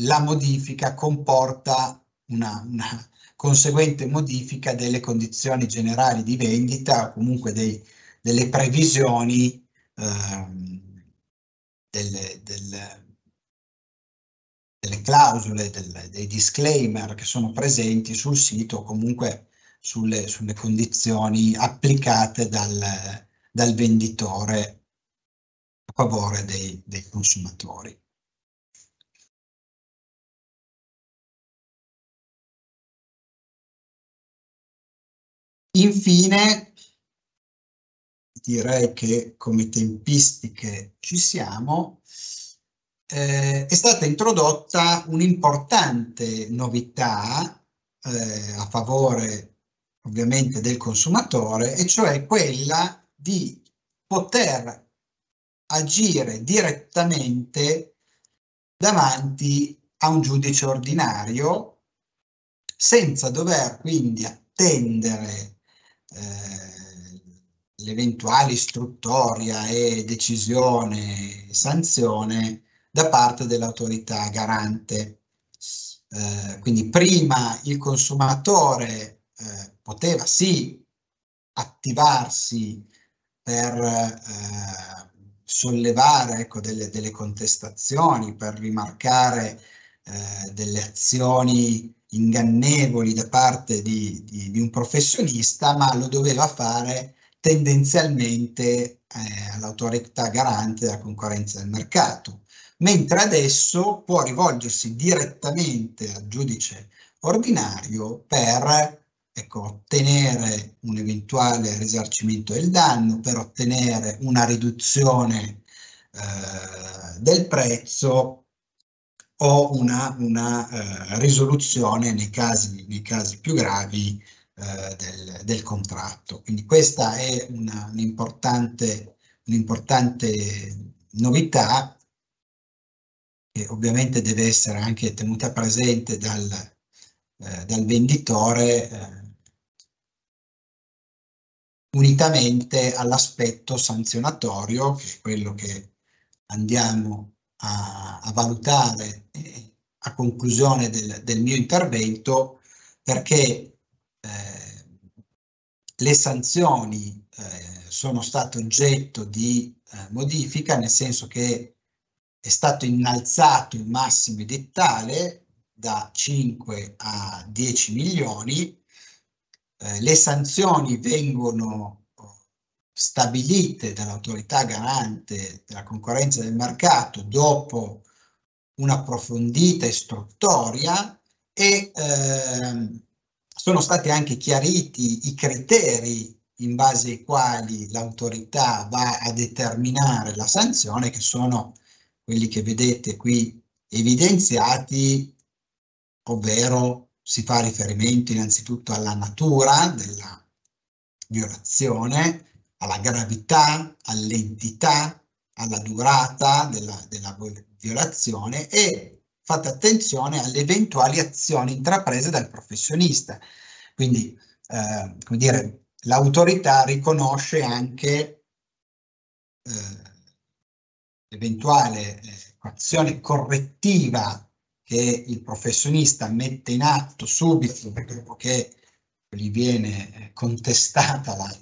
la modifica comporta una, una, conseguente modifica delle condizioni generali di vendita o comunque dei, delle previsioni eh, delle, delle, delle clausole, del, dei disclaimer che sono presenti sul sito, o comunque sulle, sulle condizioni applicate dal, dal, venditore a favore dei, dei consumatori. Infine, direi che come tempistiche ci siamo eh, è stata introdotta un'importante novità eh, a favore ovviamente del consumatore, e cioè quella di poter agire direttamente davanti a un giudice ordinario senza dover quindi attendere eh, l'eventuale istruttoria e decisione e sanzione da parte dell'autorità garante. Eh, quindi prima il consumatore eh, poteva sì attivarsi per eh, sollevare ecco, delle, delle, contestazioni, per rimarcare eh, delle azioni ingannevoli da parte di, di, di, un professionista, ma lo doveva fare tendenzialmente eh, all'autorità garante della concorrenza del mercato mentre adesso può rivolgersi direttamente al giudice ordinario per ecco, ottenere un eventuale risarcimento del danno, per ottenere una riduzione eh, del prezzo o una, una eh, risoluzione nei casi, nei casi, più gravi eh, del, del, contratto. Quindi questa è un'importante un novità che ovviamente deve essere anche tenuta presente dal, eh, dal venditore eh, unitamente all'aspetto sanzionatorio, che è quello che andiamo a, a valutare eh, a conclusione del, del, mio intervento, perché eh, le sanzioni eh, sono state oggetto di modifica, nel senso che è stato innalzato il massimo edittale da 5 a 10 milioni, eh, le sanzioni vengono eh, stabilite dall'autorità garante della concorrenza del mercato dopo un'approfondita istruttoria e eh, sono stati anche chiariti i criteri in base ai quali l'autorità va a determinare la sanzione che sono quelli che vedete qui evidenziati, ovvero si fa riferimento innanzitutto alla natura della violazione, alla gravità, all'entità, alla durata della, della violazione e fate attenzione alle eventuali azioni intraprese dal professionista. Quindi, eh, come dire, l'autorità riconosce anche eh, eventuale eh, azione correttiva che il professionista mette in atto subito dopo che gli viene eh, contestata la,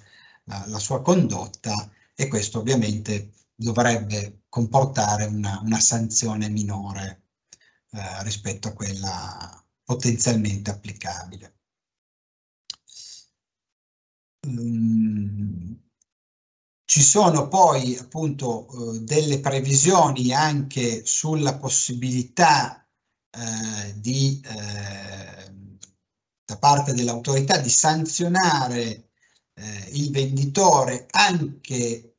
la, la sua condotta e questo ovviamente dovrebbe comportare una, una sanzione minore eh, rispetto a quella potenzialmente applicabile. Ehm, ci sono poi appunto eh, delle previsioni anche sulla possibilità eh, di, eh, da parte dell'autorità di sanzionare il venditore anche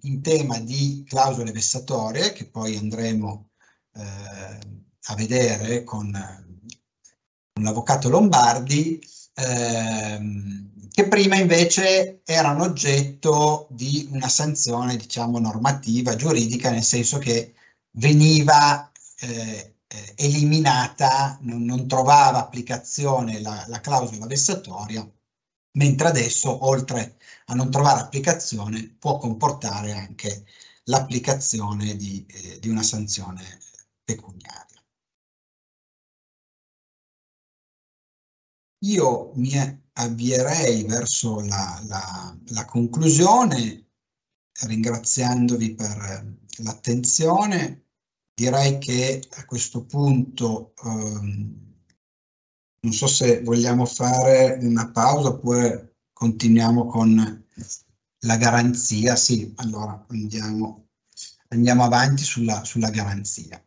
in tema di clausole vessatorie, che poi andremo a vedere con, con l'avvocato Lombardi, ehm, che prima invece erano oggetto di una sanzione, diciamo, normativa, giuridica, nel senso che veniva eh, eh, eliminata, non, non, trovava applicazione la, la clausola vessatoria, mentre adesso, oltre a non trovare applicazione, può comportare anche l'applicazione di, eh, di, una sanzione pecuniaria. Io mi avvierei verso la, la, la conclusione ringraziandovi per l'attenzione. Direi che a questo punto ehm, non so se vogliamo fare una pausa oppure continuiamo con la garanzia. Sì, allora andiamo, andiamo avanti sulla, sulla garanzia.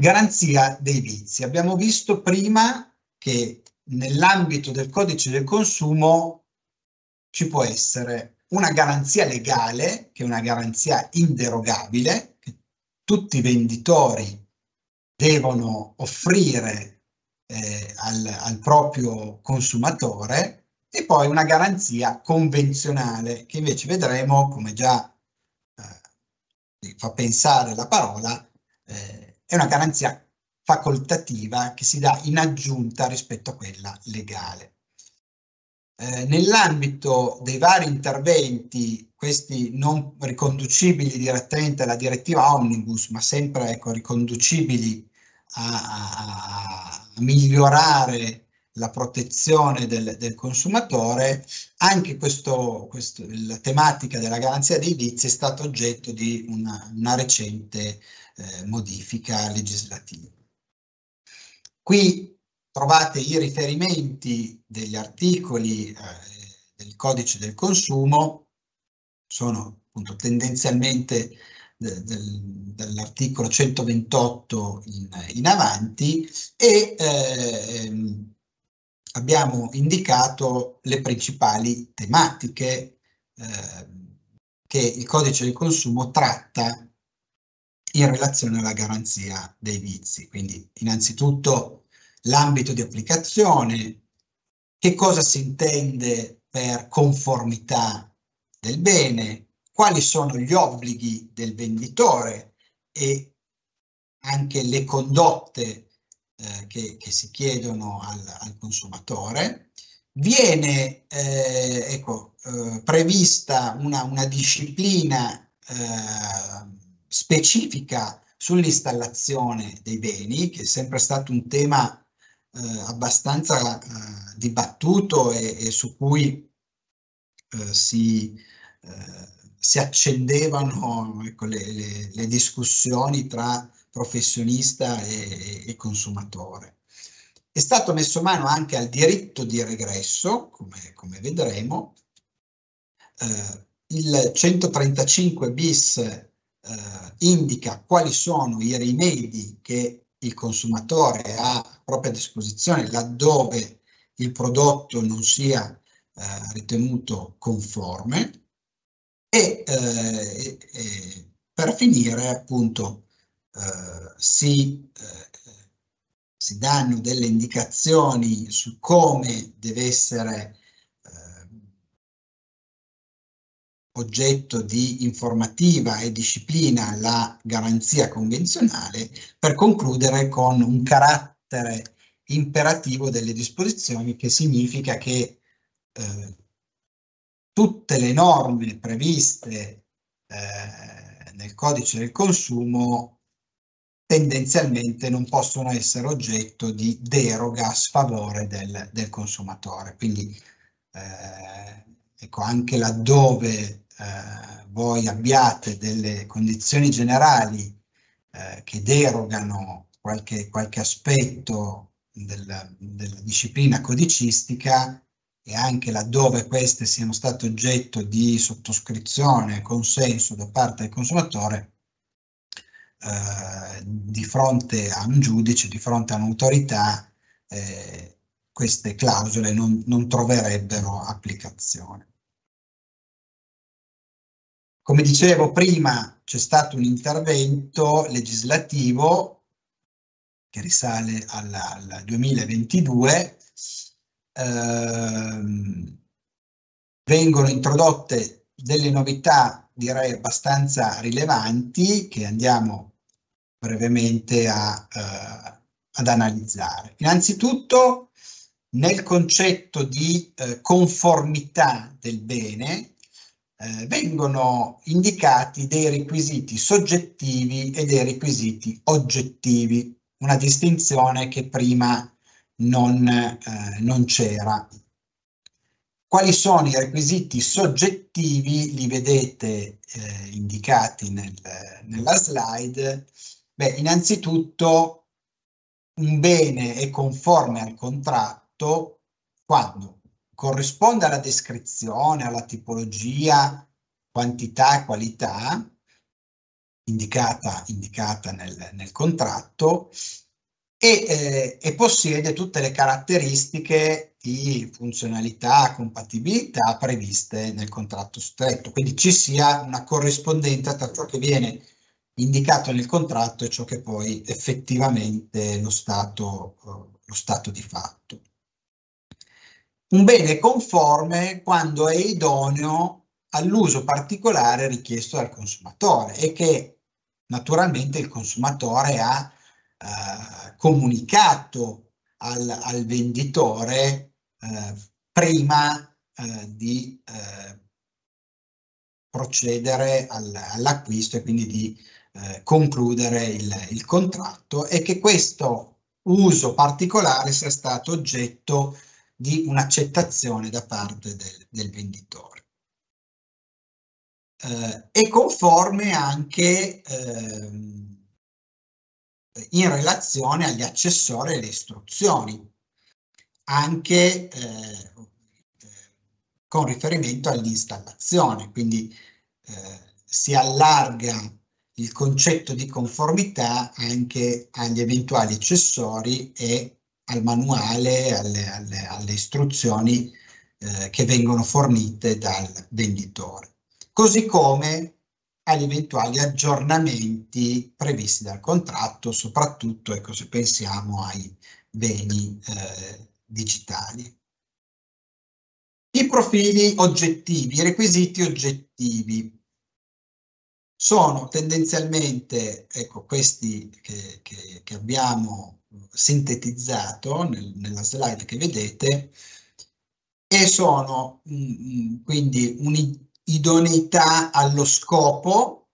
Garanzia dei vizi. Abbiamo visto prima che nell'ambito del codice del consumo ci può essere una garanzia legale, che è una garanzia inderogabile, che tutti i venditori devono offrire eh, al, al proprio consumatore, e poi una garanzia convenzionale, che invece vedremo, come già eh, fa pensare la parola, eh, è una garanzia facoltativa che si dà in aggiunta rispetto a quella legale. Eh, Nell'ambito dei vari interventi, questi non riconducibili direttamente alla direttiva omnibus, ma sempre ecco, riconducibili a, a migliorare la protezione del, del consumatore, anche questo, questo, la tematica della garanzia dei vizi è stata oggetto di una, una recente eh, modifica legislativa. Qui trovate i riferimenti degli articoli eh, del codice del consumo, sono appunto tendenzialmente de, dall'articolo 128 in, in, avanti e eh, abbiamo indicato le principali tematiche eh, che il codice del consumo tratta in relazione alla garanzia dei vizi. Quindi innanzitutto l'ambito di applicazione, che cosa si intende per conformità del bene, quali sono gli obblighi del venditore e anche le condotte eh, che, che, si chiedono al, al consumatore. Viene eh, ecco, eh, prevista una, una disciplina eh, specifica sull'installazione dei beni, che è sempre stato un tema eh, abbastanza eh, dibattuto e, e, su cui eh, si, eh, si, accendevano ecco, le, le, le, discussioni tra professionista e, e, consumatore. È stato messo mano anche al diritto di regresso, come, come vedremo. Eh, il 135 bis eh, indica quali sono i rimedi che il consumatore ha a propria disposizione laddove il prodotto non sia eh, ritenuto conforme e, eh, e, per finire appunto eh, si, eh, si danno delle indicazioni su come deve essere oggetto di informativa e disciplina la garanzia convenzionale, per concludere con un carattere imperativo delle disposizioni che significa che eh, tutte le norme previste eh, nel codice del consumo tendenzialmente non possono essere oggetto di deroga a sfavore del, del consumatore. Quindi eh, ecco, anche laddove eh, voi abbiate delle condizioni generali eh, che derogano qualche, qualche aspetto della, della disciplina codicistica e anche laddove queste siano state oggetto di sottoscrizione e consenso da parte del consumatore, eh, di fronte a un giudice, di fronte a un'autorità, eh, queste clausole non, non troverebbero applicazione. Come dicevo prima, c'è stato un intervento legislativo che risale al 2022, ehm, vengono introdotte delle novità direi abbastanza rilevanti che andiamo brevemente a, eh, ad analizzare. Innanzitutto nel concetto di eh, conformità del bene eh, vengono indicati dei requisiti soggettivi e dei requisiti oggettivi, una distinzione che prima non, eh, non c'era. Quali sono i requisiti soggettivi? Li vedete eh, indicati nel, nella slide. Beh, innanzitutto un bene è conforme al contratto fatto quando corrisponde alla descrizione, alla tipologia, quantità e qualità indicata, indicata nel, nel, contratto e, eh, e possiede tutte le caratteristiche di funzionalità, compatibilità previste nel contratto stretto, quindi ci sia una corrispondenza tra ciò che viene indicato nel contratto e ciò che poi effettivamente lo stato, eh, lo stato di fatto un bene conforme quando è idoneo all'uso particolare richiesto dal consumatore e che naturalmente il consumatore ha eh, comunicato al, al venditore eh, prima eh, di eh, procedere al, all'acquisto e quindi di eh, concludere il, il, contratto e che questo uso particolare sia stato oggetto di un'accettazione da parte del, del venditore. Eh, è conforme anche ehm, in relazione agli accessori e alle istruzioni, anche eh, con riferimento all'installazione, quindi eh, si allarga il concetto di conformità anche agli eventuali accessori e al manuale, alle, alle, alle istruzioni eh, che vengono fornite dal venditore, così come agli eventuali aggiornamenti previsti dal contratto, soprattutto ecco, se pensiamo ai beni eh, digitali. I profili oggettivi, i requisiti oggettivi sono tendenzialmente ecco, questi che, che, che abbiamo sintetizzato nel, nella slide che vedete e sono mm, mm, quindi un'idoneità allo scopo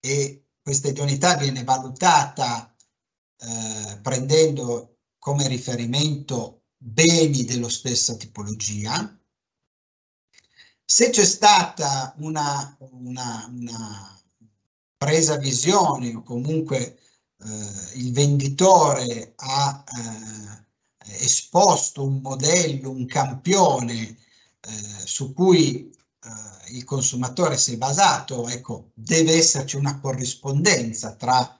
e questa idoneità viene valutata eh, prendendo come riferimento beni dello stessa tipologia. Se c'è stata una, una, una presa visione o comunque eh, il venditore ha eh, esposto un modello, un campione eh, su cui eh, il consumatore si è basato, ecco, deve esserci una corrispondenza tra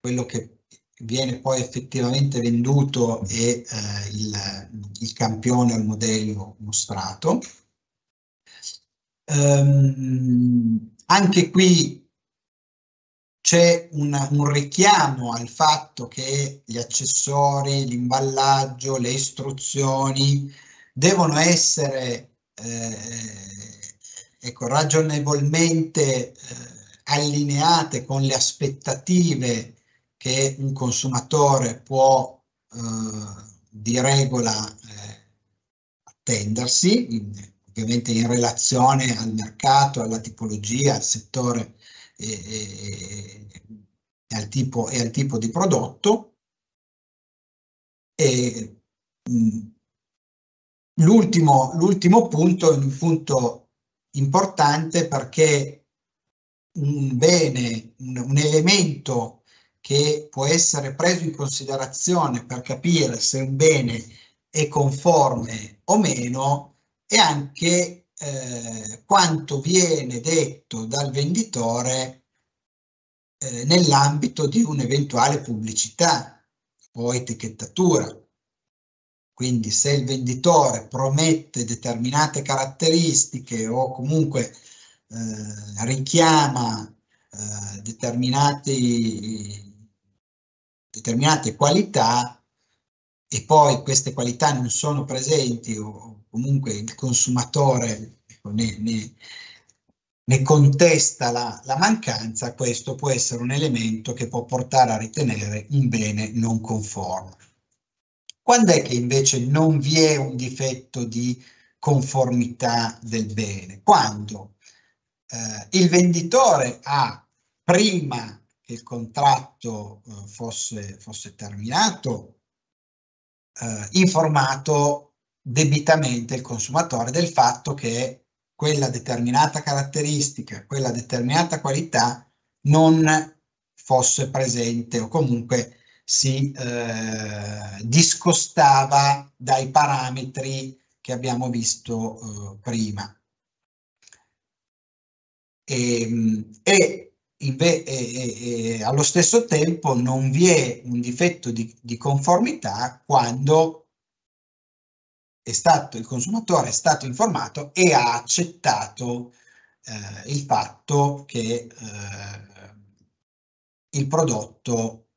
quello che viene poi effettivamente venduto e eh, il, il, campione o il modello mostrato. Um, anche qui c'è un, un, richiamo al fatto che gli accessori, l'imballaggio, le istruzioni devono essere eh, ecco, ragionevolmente eh, allineate con le aspettative che un consumatore può eh, di regola eh, attendersi, in, ovviamente in relazione al mercato, alla tipologia, al settore e, e, al, tipo, e al tipo di prodotto. Mm, l'ultimo, punto è un punto importante perché un bene, un, un elemento che può essere preso in considerazione per capire se un bene è conforme o meno è anche eh, quanto viene detto dal venditore eh, nell'ambito di un'eventuale pubblicità o etichettatura. Quindi se il venditore promette determinate caratteristiche o comunque eh, richiama eh, determinate qualità, e poi queste qualità non sono presenti o comunque il consumatore ecco, ne, ne, ne contesta la, la, mancanza, questo può essere un elemento che può portare a ritenere un bene non conforme. Quando è che invece non vi è un difetto di conformità del bene? Quando eh, il venditore ha prima che il contratto eh, fosse, fosse terminato eh, informato debitamente il consumatore del fatto che quella determinata caratteristica, quella determinata qualità non fosse presente o comunque si eh, discostava dai parametri che abbiamo visto eh, prima. Ehm, e, e, Inve- e, e, e allo stesso tempo non vi è un difetto di, di, conformità quando è stato, il consumatore è stato informato e ha accettato eh, il fatto che eh, il prodotto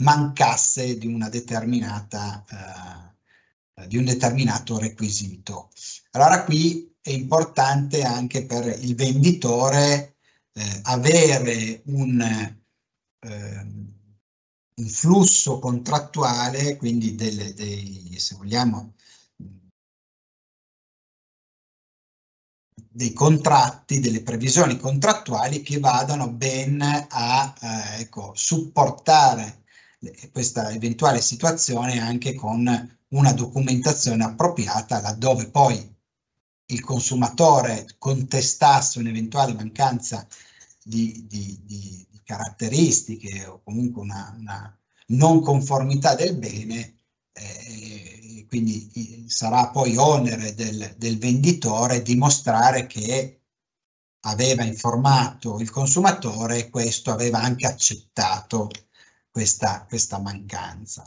mancasse di, una determinata, eh, di un determinato requisito. Allora qui è importante anche per il venditore eh, avere un, eh, un, flusso contrattuale, quindi delle, dei, se vogliamo, dei contratti, delle previsioni contrattuali che vadano ben a eh, ecco, supportare questa eventuale situazione anche con una documentazione appropriata laddove poi il consumatore contestasse un'eventuale mancanza di, di, di, caratteristiche o comunque una, una non conformità del bene, eh, quindi eh, sarà poi onere del, del, venditore dimostrare che aveva informato il consumatore e questo aveva anche accettato questa, questa mancanza.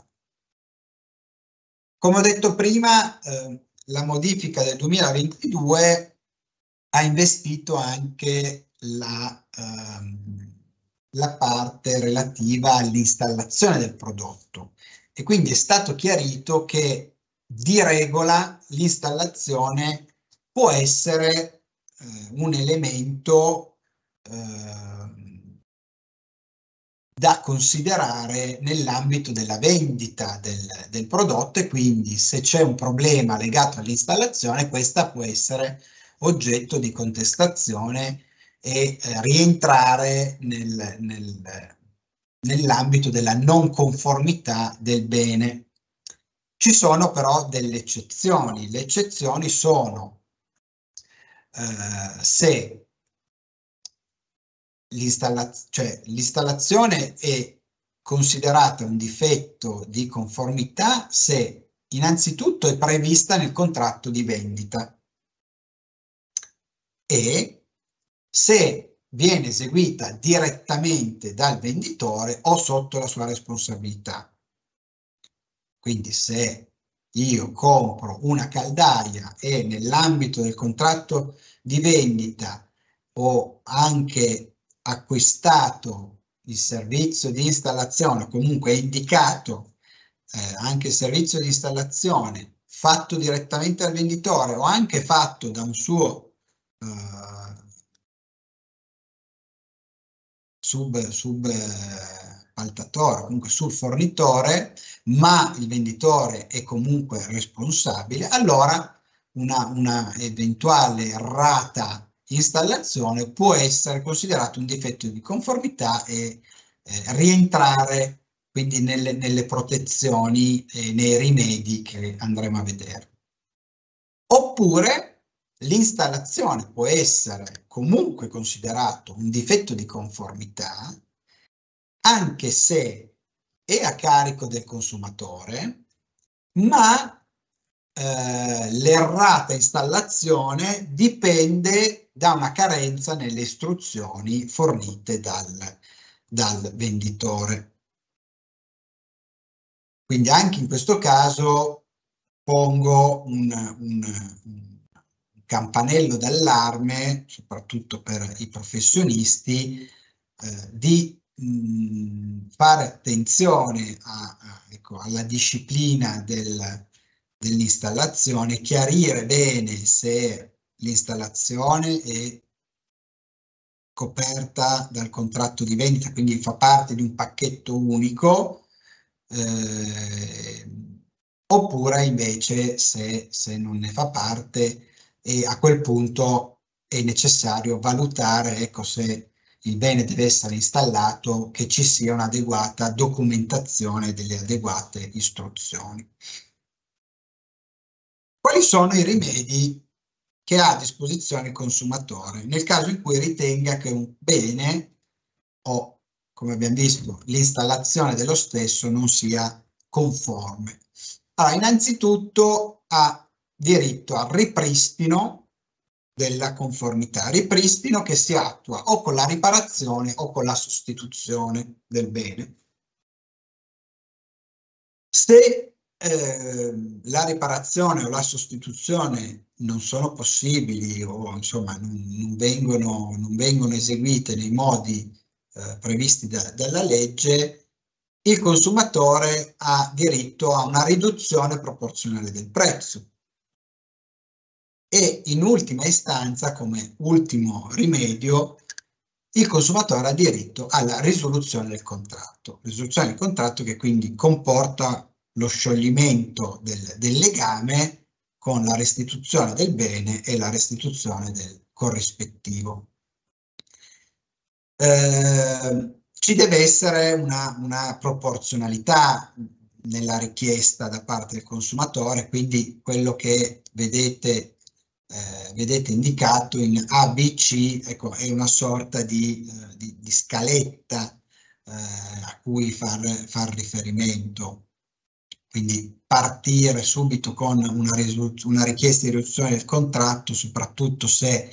Come ho detto prima, eh, la modifica del 2022 ha investito anche la, ehm, la parte relativa all'installazione del prodotto e quindi è stato chiarito che di regola l'installazione può essere eh, un elemento eh, da considerare nell'ambito della vendita del, del, prodotto e quindi se c'è un problema legato all'installazione questa può essere oggetto di contestazione e eh, rientrare nel, nel, nell'ambito della non conformità del bene. Ci sono però delle eccezioni, le eccezioni sono eh, se l'installaz- cioè, l'installazione è considerata un difetto di conformità se innanzitutto è prevista nel contratto di vendita e se viene eseguita direttamente dal venditore o sotto la sua responsabilità. Quindi se io compro una caldaia e nell'ambito del contratto di vendita o anche acquistato il servizio di installazione, comunque indicato eh, anche il servizio di installazione fatto direttamente al venditore o anche fatto da un suo eh, sub, sub eh, altatore, comunque sul fornitore, ma il venditore è comunque responsabile, allora una, una eventuale rata installazione può essere considerato un difetto di conformità e eh, rientrare quindi nelle, nelle protezioni e eh, nei rimedi che andremo a vedere. Oppure l'installazione può essere comunque considerato un difetto di conformità anche se è a carico del consumatore, ma eh, l'errata installazione dipende da una carenza nelle istruzioni fornite dal, dal venditore. Quindi anche in questo caso pongo un, un, un campanello d'allarme, soprattutto per i professionisti, eh, di mh, mm, fare attenzione a, a, ecco, alla disciplina del, dell'installazione, chiarire bene se l'installazione è coperta dal contratto di vendita, quindi fa parte di un pacchetto unico, eh, oppure invece se, se, non ne fa parte e a quel punto è necessario valutare ecco, se il bene deve essere installato, che ci sia un'adeguata documentazione delle adeguate istruzioni quali sono i rimedi che ha a disposizione il consumatore nel caso in cui ritenga che un bene o, come abbiamo visto, l'installazione dello stesso non sia conforme. Allora, innanzitutto ha diritto al ripristino della conformità, ripristino che si attua o con la riparazione o con la sostituzione del bene. Se eh, la riparazione o la sostituzione non sono possibili o insomma non, non, vengono, non vengono, eseguite nei modi eh, previsti da, dalla legge, il consumatore ha diritto a una riduzione proporzionale del prezzo. E in ultima istanza, come ultimo rimedio, il consumatore ha diritto alla risoluzione del contratto. Risoluzione del contratto che quindi comporta lo scioglimento del, del legame con la restituzione del bene e la restituzione del corrispettivo. Eh, ci deve essere una, una, proporzionalità nella richiesta da parte del consumatore, quindi quello che vedete, eh, vedete indicato in ABC ecco, è una sorta di, eh, di, di scaletta eh, a cui far, far riferimento. Quindi partire subito con una, una richiesta di riduzione del contratto, soprattutto se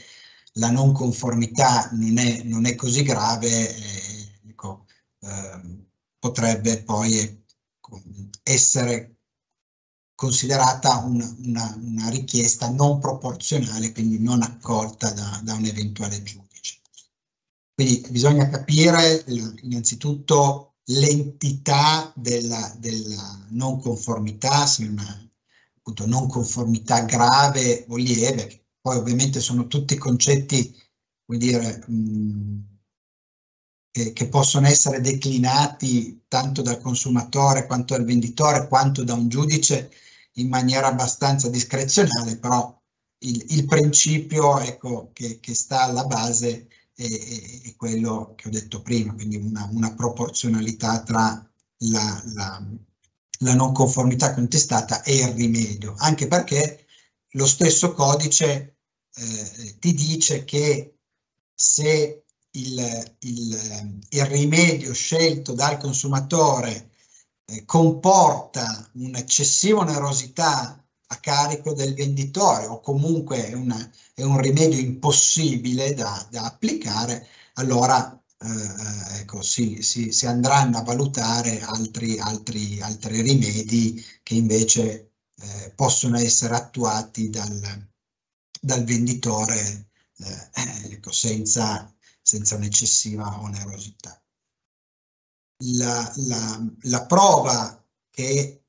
la non conformità non è, non è così grave, eh, ecco, eh, potrebbe poi ecco, essere considerata una, una, una, richiesta non proporzionale, quindi non accolta da, da un eventuale giudice. Quindi bisogna capire innanzitutto l'entità della, della, non conformità, se una appunto, non conformità grave o lieve, poi ovviamente sono tutti concetti, vuol dire, mh, mm, che, che, possono essere declinati tanto dal consumatore quanto dal venditore, quanto da un giudice in maniera abbastanza discrezionale, però il, il principio ecco, che, che sta alla base è e, e, e quello che ho detto prima, quindi una, una proporzionalità tra la, la, la, non conformità contestata e il rimedio, anche perché lo stesso codice eh, ti dice che se il, il, il rimedio scelto dal consumatore eh, comporta un'eccessiva onerosità a carico del venditore o comunque è, una, è un rimedio impossibile da, da applicare, allora eh, eh, ecco, si, si, si, andranno a valutare altri, altri, altri rimedi che invece eh, possono essere attuati dal, dal venditore eh, eh ecco, senza, senza un'eccessiva onerosità. La, la, la prova che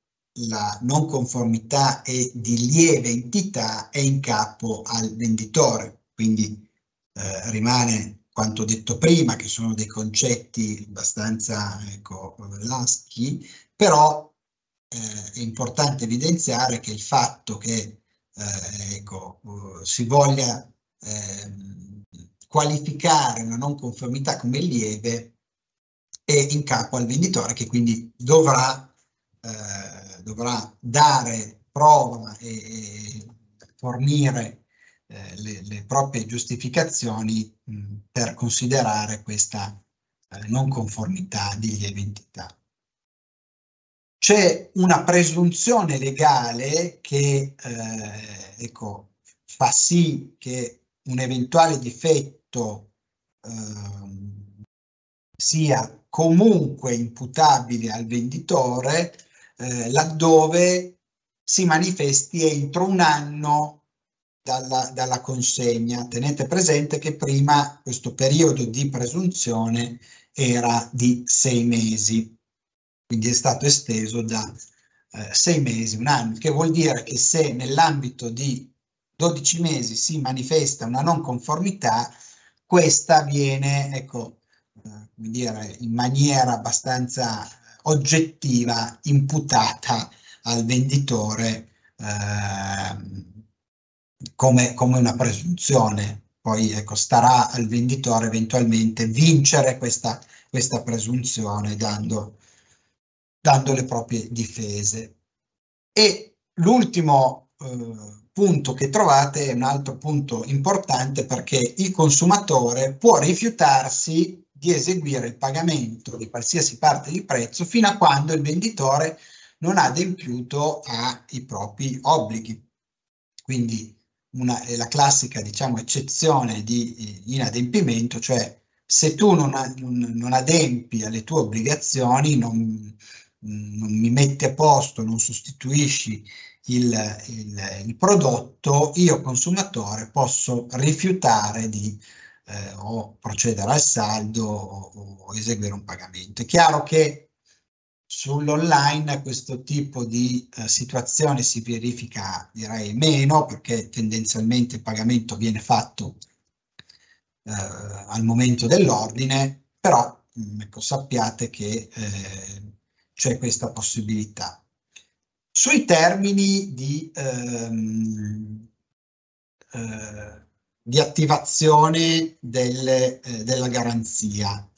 la non conformità è di lieve entità è in capo al venditore, quindi eh, rimane quanto detto prima, che sono dei concetti abbastanza ecco, laschi, però eh, è importante evidenziare che il fatto che eh, ecco, si voglia ehm, qualificare una non conformità come lieve è in capo al venditore che quindi dovrà eh, dovrà dare prova e, e fornire eh, le, le, proprie giustificazioni mh, per considerare questa eh, non conformità di lieve entità. C'è una presunzione legale che eh, ecco, fa sì che un eventuale difetto ehm, sia comunque imputabile al venditore eh, laddove si manifesti entro un anno dalla, dalla, consegna. Tenete presente che prima questo periodo di presunzione era di sei mesi, quindi è stato esteso da eh, sei mesi, un anno, che vuol dire che se nell'ambito di 12 mesi si manifesta una non conformità, questa viene, ecco, eh, dire, in maniera abbastanza oggettiva imputata al venditore eh, come, come una presunzione. Poi ecco, starà al venditore eventualmente vincere questa, questa presunzione dando, dando le proprie difese. E l'ultimo eh, punto che trovate è un altro punto importante perché il consumatore può rifiutarsi di eseguire il pagamento di qualsiasi parte di prezzo fino a quando il venditore non ha adempiuto ai propri obblighi. Quindi una, è la classica diciamo, eccezione di eh, inadempimento, cioè se tu non, non adempi alle tue obbligazioni, non, non, mi metti a posto, non sostituisci il, il, il prodotto, io consumatore posso rifiutare di eh, o procedere al saldo o, o, eseguire un pagamento. È chiaro che sull'online questo tipo di eh, situazione si verifica direi meno perché tendenzialmente il pagamento viene fatto eh, al momento dell'ordine, però mm, ecco, sappiate che eh, c'è questa possibilità. Sui termini di ehm, eh, di attivazione del, eh, della garanzia.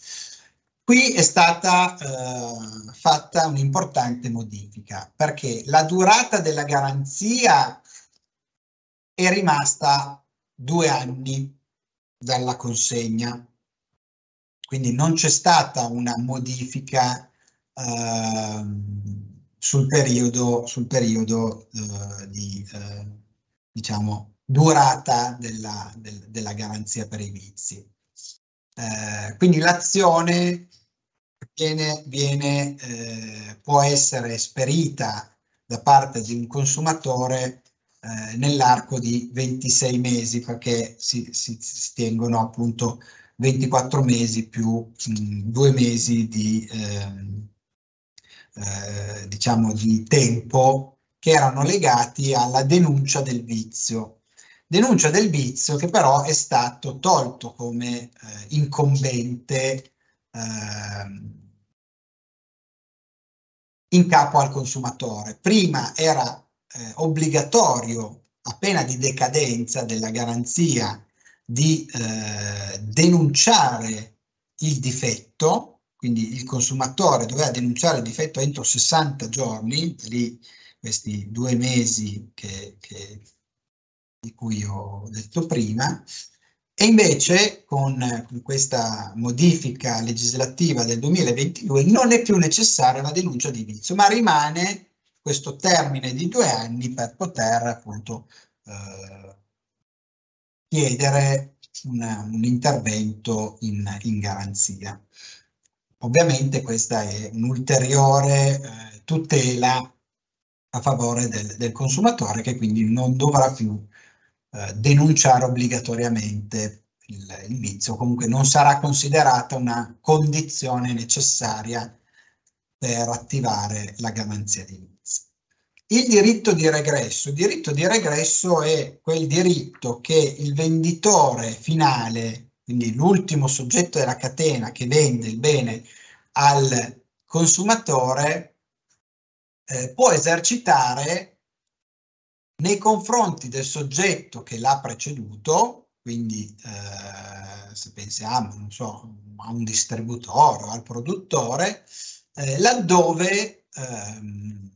Qui è stata eh, fatta un'importante modifica perché la durata della garanzia è rimasta due anni dalla consegna, quindi non c'è stata una modifica eh, sul periodo, sul periodo eh, di, eh, diciamo, durata della, del, della garanzia per i vizi. Eh, quindi l'azione viene, viene, eh, può essere esperita da parte di un consumatore eh, nell'arco di 26 mesi perché si, si, si, tengono appunto 24 mesi più mh, due mesi di, ehm, eh, diciamo di tempo che erano legati alla denuncia del vizio Denuncia del vizio che però è stato tolto come eh, incombente ehm, in capo al consumatore. Prima era eh, obbligatorio, a pena di decadenza della garanzia, di eh, denunciare il difetto, quindi il consumatore doveva denunciare il difetto entro 60 giorni, lì questi due mesi che, che di cui ho detto prima, e invece con, con, questa modifica legislativa del 2022 non è più necessaria la denuncia di inizio, ma rimane questo termine di due anni per poter appunto eh, chiedere una, un intervento in, in, garanzia. Ovviamente questa è un'ulteriore eh, tutela a favore del, del consumatore che quindi non dovrà più eh, denunciare obbligatoriamente il, il, vizio, comunque non sarà considerata una condizione necessaria per attivare la garanzia di vizio. Il diritto di regresso. Il diritto di regresso è quel diritto che il venditore finale, quindi l'ultimo soggetto della catena che vende il bene al consumatore, eh, può esercitare nei confronti del soggetto che l'ha preceduto, quindi eh, se pensiamo so, a un distributore o al produttore, eh, laddove ehm,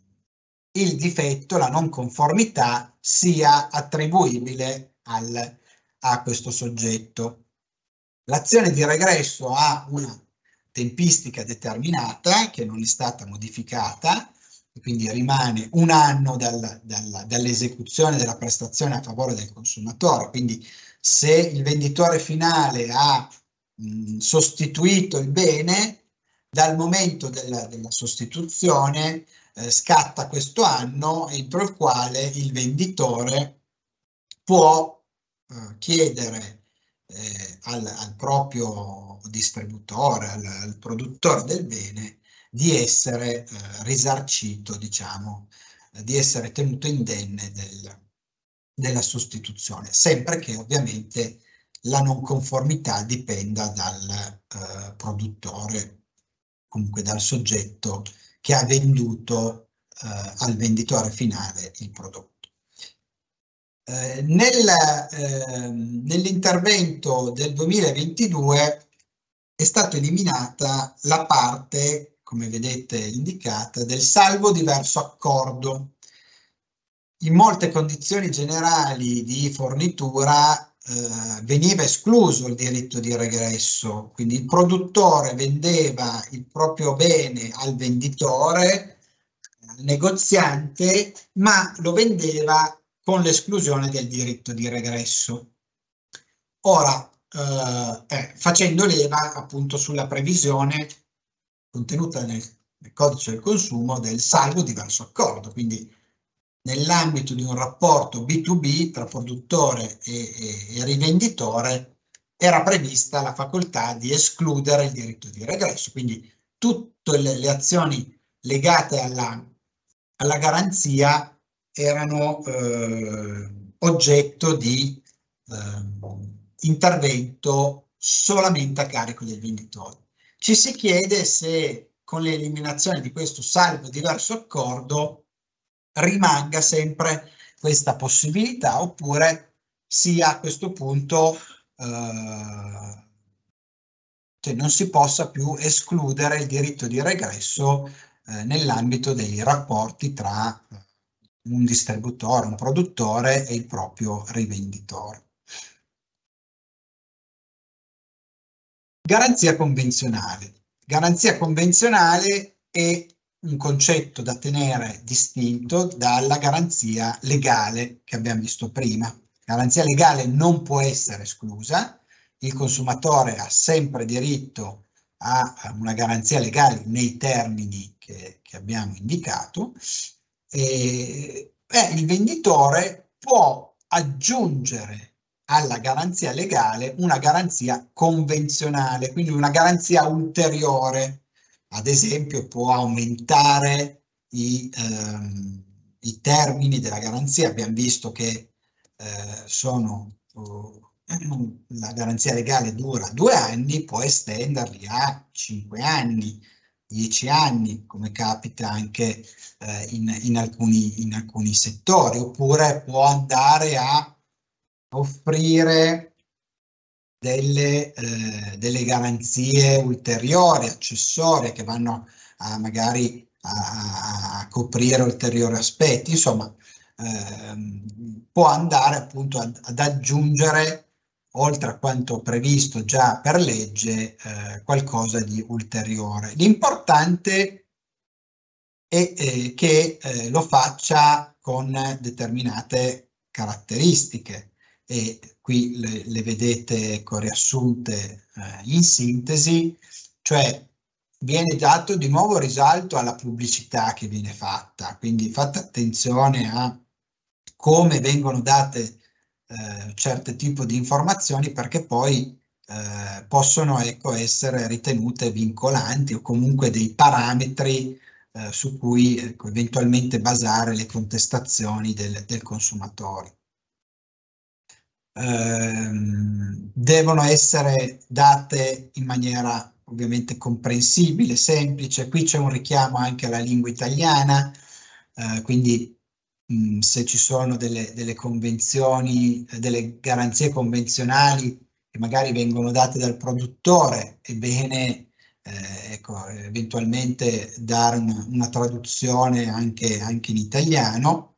il difetto, la non conformità sia attribuibile al, a questo soggetto. L'azione di regresso ha una tempistica determinata eh, che non è stata modificata quindi rimane un anno dal, dal, dall'esecuzione della prestazione a favore del consumatore. Quindi se il venditore finale ha mh, sostituito il bene, dal momento della, della sostituzione eh, scatta questo anno entro il quale il venditore può eh, chiedere eh, al, al, proprio distributore, al, al produttore del bene, di essere eh, risarcito, diciamo, di essere tenuto indenne del, della sostituzione, sempre che ovviamente la non conformità dipenda dal eh, produttore, comunque dal soggetto che ha venduto eh, al venditore finale il prodotto. Eh, nel, ehm, nell'intervento del 2022 è stata eliminata la parte come vedete indicata, del salvo diverso accordo. In molte condizioni generali di fornitura eh, veniva escluso il diritto di regresso, quindi il produttore vendeva il proprio bene al venditore, al negoziante, ma lo vendeva con l'esclusione del diritto di regresso. Ora, eh, eh facendo leva appunto sulla previsione contenuta nel, nel codice del consumo del salvo diverso accordo, quindi nell'ambito di un rapporto B2B tra produttore e, e, e, rivenditore era prevista la facoltà di escludere il diritto di regresso, quindi tutte le, le azioni legate alla, alla garanzia erano eh, oggetto di eh, intervento solamente a carico del venditore. Ci si chiede se con l'eliminazione di questo salvo diverso accordo rimanga sempre questa possibilità oppure sia a questo punto eh, cioè non si possa più escludere il diritto di regresso eh, nell'ambito dei rapporti tra un distributore, un produttore e il proprio rivenditore. Garanzia convenzionale. Garanzia convenzionale è un concetto da tenere distinto dalla garanzia legale che abbiamo visto prima. Garanzia legale non può essere esclusa, il consumatore ha sempre diritto a una garanzia legale nei termini che, che abbiamo indicato, e, eh, il venditore può aggiungere alla garanzia legale una garanzia convenzionale, quindi una garanzia ulteriore. Ad esempio può aumentare i, ehm, i termini della garanzia, abbiamo visto che eh, sono, oh, [clears throat] la garanzia legale dura due anni, può estenderli a cinque anni, dieci anni, come capita anche eh, in, in, alcuni, in alcuni settori, oppure può andare a offrire delle, eh, delle garanzie ulteriori, accessorie che vanno a magari a, a coprire ulteriori aspetti, insomma ehm, può andare appunto ad, ad, aggiungere oltre a quanto previsto già per legge eh, qualcosa di ulteriore. L'importante è eh, che eh, lo faccia con determinate caratteristiche, e qui le, le vedete ecco, riassunte eh, in sintesi, cioè viene dato di nuovo risalto alla pubblicità che viene fatta, quindi fate attenzione a come vengono date eh, certi tipi di informazioni perché poi eh, possono ecco, essere ritenute vincolanti o comunque dei parametri eh, su cui ecco, eventualmente basare le contestazioni del, del consumatore. Ehm, devono essere date in maniera ovviamente comprensibile, semplice. Qui c'è un richiamo anche alla lingua italiana, eh, quindi mh, mm, se ci sono delle, delle convenzioni, delle garanzie convenzionali che magari vengono date dal produttore, è bene eh, ecco, eventualmente dare una, una traduzione anche, anche, in italiano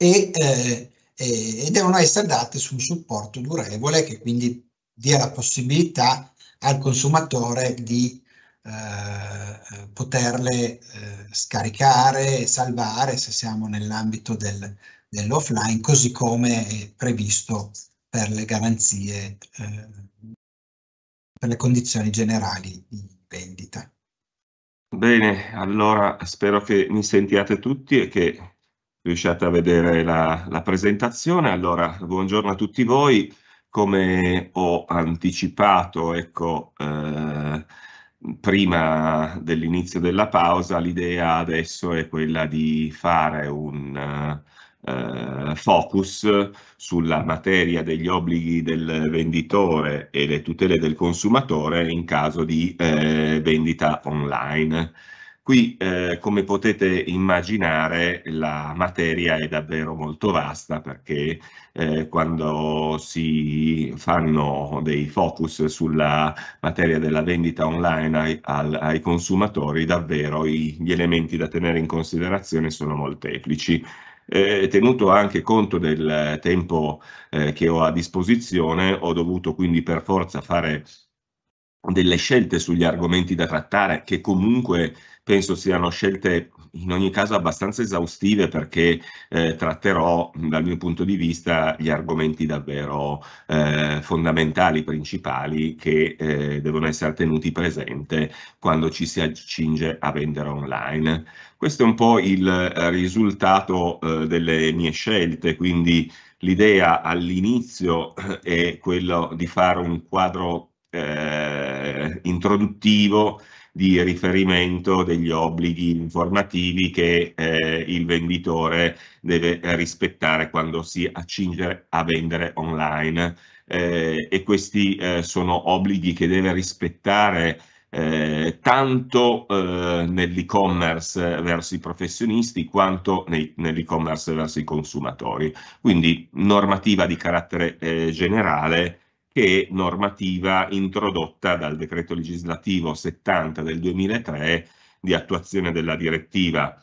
e eh, eh, e devono essere date su un supporto durevole che quindi dia la possibilità al consumatore di eh, poterle eh, scaricare e salvare se siamo nell'ambito del, dell'offline, così come è previsto per le garanzie, eh, per le condizioni generali di vendita. Bene, allora spero che mi sentiate tutti e che riusciate a vedere la, la, presentazione. Allora, buongiorno a tutti voi. Come ho anticipato, ecco, eh, prima dell'inizio della pausa, l'idea adesso è quella di fare un eh, focus sulla materia degli obblighi del venditore e le tutele del consumatore in caso di eh, vendita online. Qui, eh, come potete immaginare, la materia è davvero molto vasta perché eh, quando si fanno dei focus sulla materia della vendita online ai, al, ai consumatori, davvero i, gli elementi da tenere in considerazione sono molteplici. Eh, tenuto anche conto del tempo eh, che ho a disposizione, ho dovuto quindi per forza fare delle scelte sugli argomenti da trattare che comunque penso siano scelte in ogni caso abbastanza esaustive perché eh, tratterò dal mio punto di vista gli argomenti davvero eh, fondamentali, principali che eh, devono essere tenuti presente quando ci si accinge a vendere online. Questo è un po' il eh, risultato eh, delle mie scelte, quindi l'idea all'inizio eh, è quello di fare un quadro introduttivo di riferimento degli obblighi informativi che eh, il venditore deve rispettare quando si accinge a vendere online. Eh, e questi eh, sono obblighi che deve rispettare eh, tanto eh, nell'e-commerce verso i professionisti quanto nell'e-commerce verso i consumatori. Quindi normativa di carattere eh, generale che è normativa introdotta dal decreto legislativo 70 del 2003 di attuazione della direttiva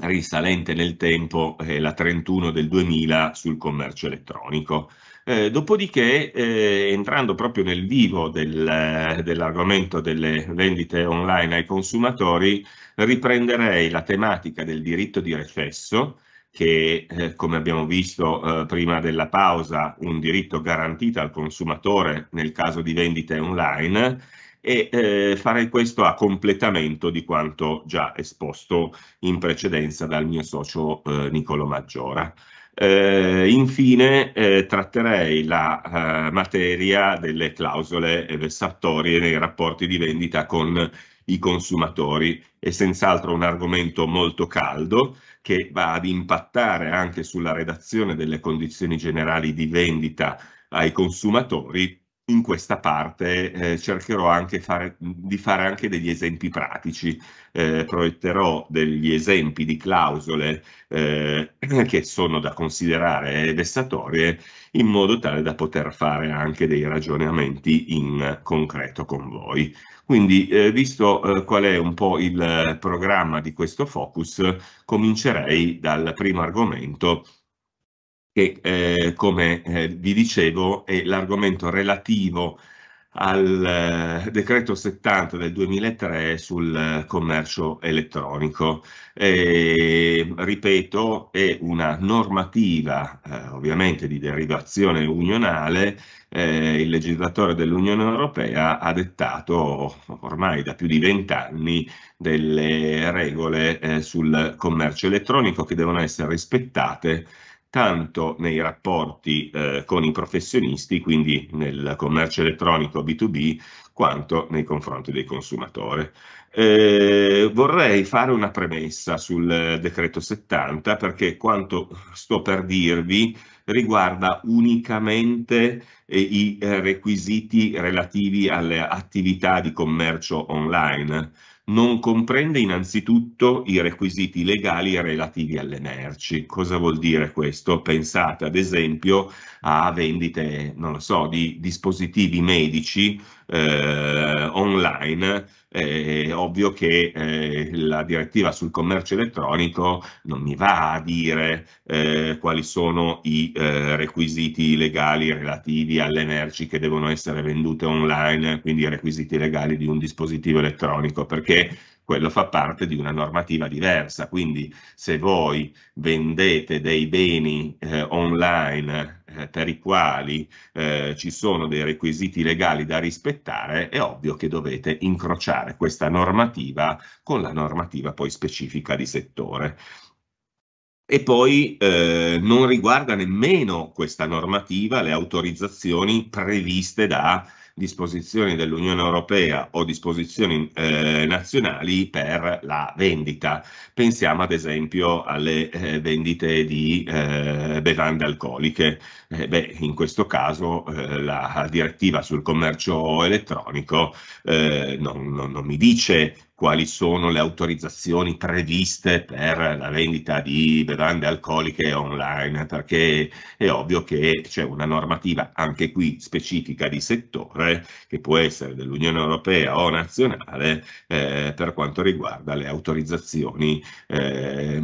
risalente nel tempo eh, la 31 del 2000 sul commercio elettronico. Eh, dopodiché, eh, entrando proprio nel vivo del, eh, dell'argomento delle vendite online ai consumatori, riprenderei la tematica del diritto di recesso, che eh, come abbiamo visto eh, prima della pausa un diritto garantito al consumatore nel caso di vendite online e eh, fare questo a completamento di quanto già esposto in precedenza dal mio socio eh, Nicolo Maggiora. Eh, infine eh, tratterei la materia delle clausole vessatorie nei rapporti di vendita con i consumatori. È senz'altro un argomento molto caldo che va ad impattare anche sulla redazione delle condizioni generali di vendita ai consumatori. In questa parte eh, cercherò anche fare, di fare anche degli esempi pratici, eh, proietterò degli esempi di clausole eh, che sono da considerare vessatorie in modo tale da poter fare anche dei ragionamenti in concreto con voi. Quindi, eh, visto eh, qual è un po' il eh, programma di questo focus, comincerei dal primo argomento che, eh, come eh, vi dicevo, è l'argomento relativo al eh, decreto 70 del 2003 sul eh, commercio elettronico. E, ripeto, è una normativa eh, ovviamente di derivazione unionale, eh, il legislatore dell'Unione Europea ha dettato ormai da più di vent'anni delle regole eh, sul commercio elettronico che devono essere rispettate tanto nei rapporti eh, con i professionisti, quindi nel commercio elettronico B2B, quanto nei confronti del consumatore. Eh, vorrei fare una premessa sul decreto 70 perché quanto sto per dirvi riguarda unicamente eh, i requisiti relativi alle attività di commercio online non comprende innanzitutto i requisiti legali relativi alle merci. Cosa vuol dire questo? Pensate ad esempio a vendite, non lo so, di dispositivi medici eh, online, eh, è ovvio che eh, la direttiva sul commercio elettronico non mi va a dire eh, quali sono i eh, requisiti legali relativi alle merci che devono essere vendute online, quindi i requisiti legali di un dispositivo elettronico, perché quello fa parte di una normativa diversa, quindi se voi vendete dei beni eh, online eh, per i quali eh, ci sono dei requisiti legali da rispettare, è ovvio che dovete incrociare questa normativa con la normativa poi specifica di settore. E poi eh, non riguarda nemmeno questa normativa le autorizzazioni previste da disposizioni dell'Unione Europea o disposizioni eh, nazionali per la vendita. Pensiamo ad esempio alle eh, vendite di eh, bevande alcoliche. Eh, beh, in questo caso eh, la direttiva sul commercio elettronico eh, non, non, non mi dice quali sono le autorizzazioni previste per la vendita di bevande alcoliche online, perché è ovvio che c'è una normativa anche qui specifica di settore, che può essere dell'Unione Europea o nazionale, eh, per quanto riguarda le autorizzazioni eh,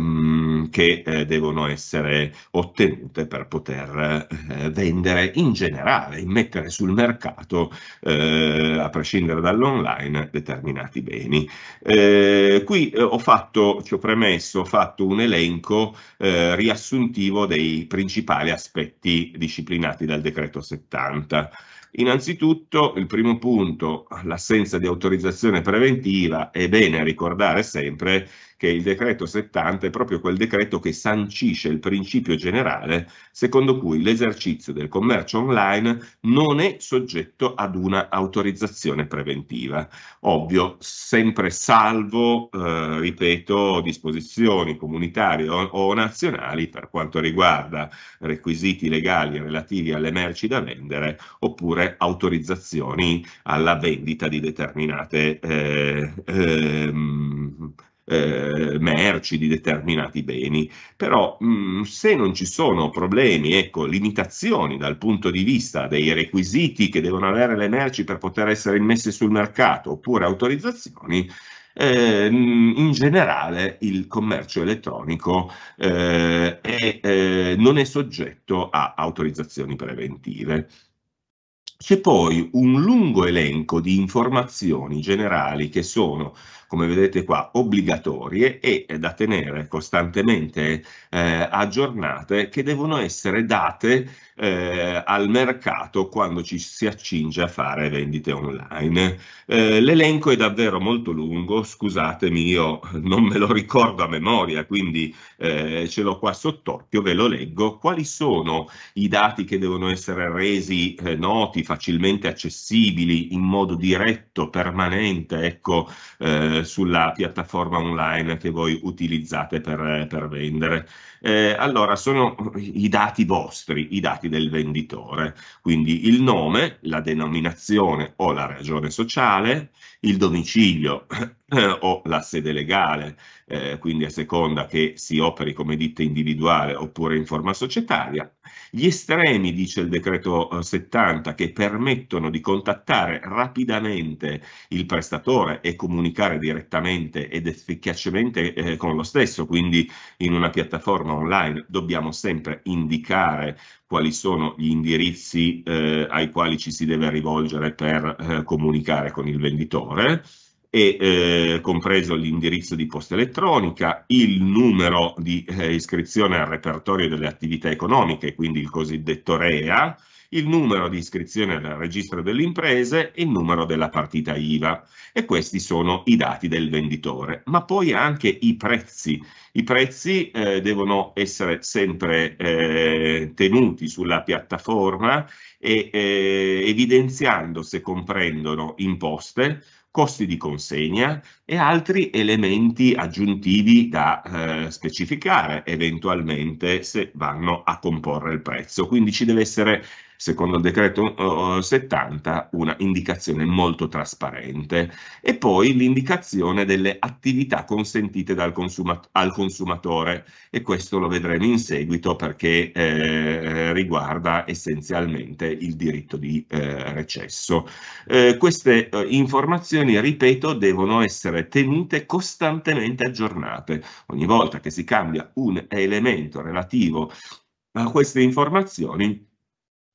che eh, devono essere ottenute per poter eh, vendere in generale, mettere sul mercato, eh, a prescindere dall'online, determinati beni. Eh, qui eh, ho fatto, ci ho premesso, ho fatto un elenco eh, riassuntivo dei principali aspetti disciplinati dal decreto 70. Innanzitutto, il primo punto, l'assenza di autorizzazione preventiva, è bene ricordare sempre che il decreto 70 è proprio quel decreto che sancisce il principio generale secondo cui l'esercizio del commercio online non è soggetto ad una autorizzazione preventiva. Ovvio, sempre salvo, eh, ripeto, disposizioni comunitarie o, o nazionali per quanto riguarda requisiti legali relativi alle merci da vendere oppure autorizzazioni alla vendita di determinate eh, ehm, eh, merci, di determinati beni. Però mh, mm, se non ci sono problemi, ecco, limitazioni dal punto di vista dei requisiti che devono avere le merci per poter essere immesse sul mercato oppure autorizzazioni, eh, mm, in generale il commercio elettronico eh, è, eh, non è soggetto a autorizzazioni preventive. C'è poi un lungo elenco di informazioni generali che sono come vedete qua, obbligatorie e da tenere costantemente eh, aggiornate che devono essere date eh, al mercato quando ci si accinge a fare vendite online. Eh, l'elenco è davvero molto lungo, scusatemi, io non me lo ricordo a memoria, quindi eh, ce l'ho qua sott'occhio, ve lo leggo. Quali sono i dati che devono essere resi eh, noti, facilmente accessibili, in modo diretto, permanente? Ecco, eh, sulla piattaforma online che voi utilizzate per, per vendere. Eh, allora, sono i dati vostri, i dati del venditore, quindi il nome, la denominazione o la ragione sociale, il domicilio eh, o la sede legale, eh, quindi a seconda che si operi come ditta individuale oppure in forma societaria, gli estremi, dice il decreto 70, eh, che permettono di contattare rapidamente il prestatore e comunicare direttamente ed efficacemente eh, con lo stesso, quindi in una piattaforma online dobbiamo sempre indicare quali sono gli indirizzi eh, ai quali ci si deve rivolgere per eh, comunicare con il venditore e eh, compreso l'indirizzo di posta elettronica, il numero di eh, iscrizione al repertorio delle attività economiche, quindi il cosiddetto REA, il numero di iscrizione al registro delle imprese e il numero della partita IVA. E questi sono i dati del venditore, ma poi anche i prezzi. I prezzi eh, devono essere sempre eh, tenuti sulla piattaforma e eh, evidenziando se comprendono imposte costi di consegna e altri elementi aggiuntivi da eh, specificare eventualmente se vanno a comporre il prezzo. Quindi ci deve essere secondo il decreto 70, eh, eh, una indicazione molto trasparente e poi l'indicazione delle attività consentite consumat al consumatore e questo lo vedremo in seguito perché eh, riguarda essenzialmente il diritto di eh, recesso. Eh, queste eh, informazioni, ripeto, devono essere tenute costantemente aggiornate. Ogni volta che si cambia un elemento relativo a queste informazioni,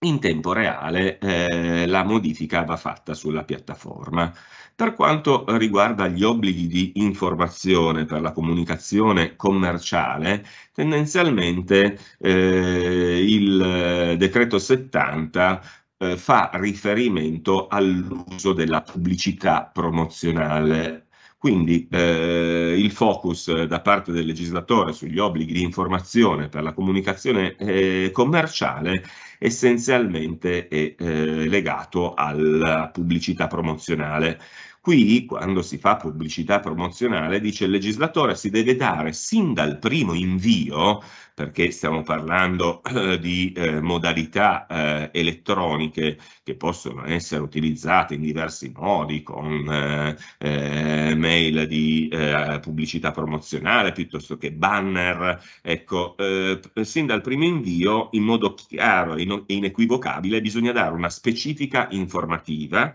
in tempo reale eh, la modifica va fatta sulla piattaforma. Per quanto riguarda gli obblighi di informazione per la comunicazione commerciale, tendenzialmente eh, il decreto 70 eh, fa riferimento all'uso della pubblicità promozionale quindi eh, il focus da parte del legislatore sugli obblighi di informazione per la comunicazione eh, commerciale essenzialmente è eh, legato alla pubblicità promozionale. Qui, quando si fa pubblicità promozionale, dice il legislatore si deve dare sin dal primo invio, perché stiamo parlando eh, di eh, modalità eh, elettroniche che possono essere utilizzate in diversi modi, con eh, eh, mail di eh, pubblicità promozionale piuttosto che banner, ecco, sin dal primo invio in modo chiaro e inequivocabile bisogna dare una specifica informativa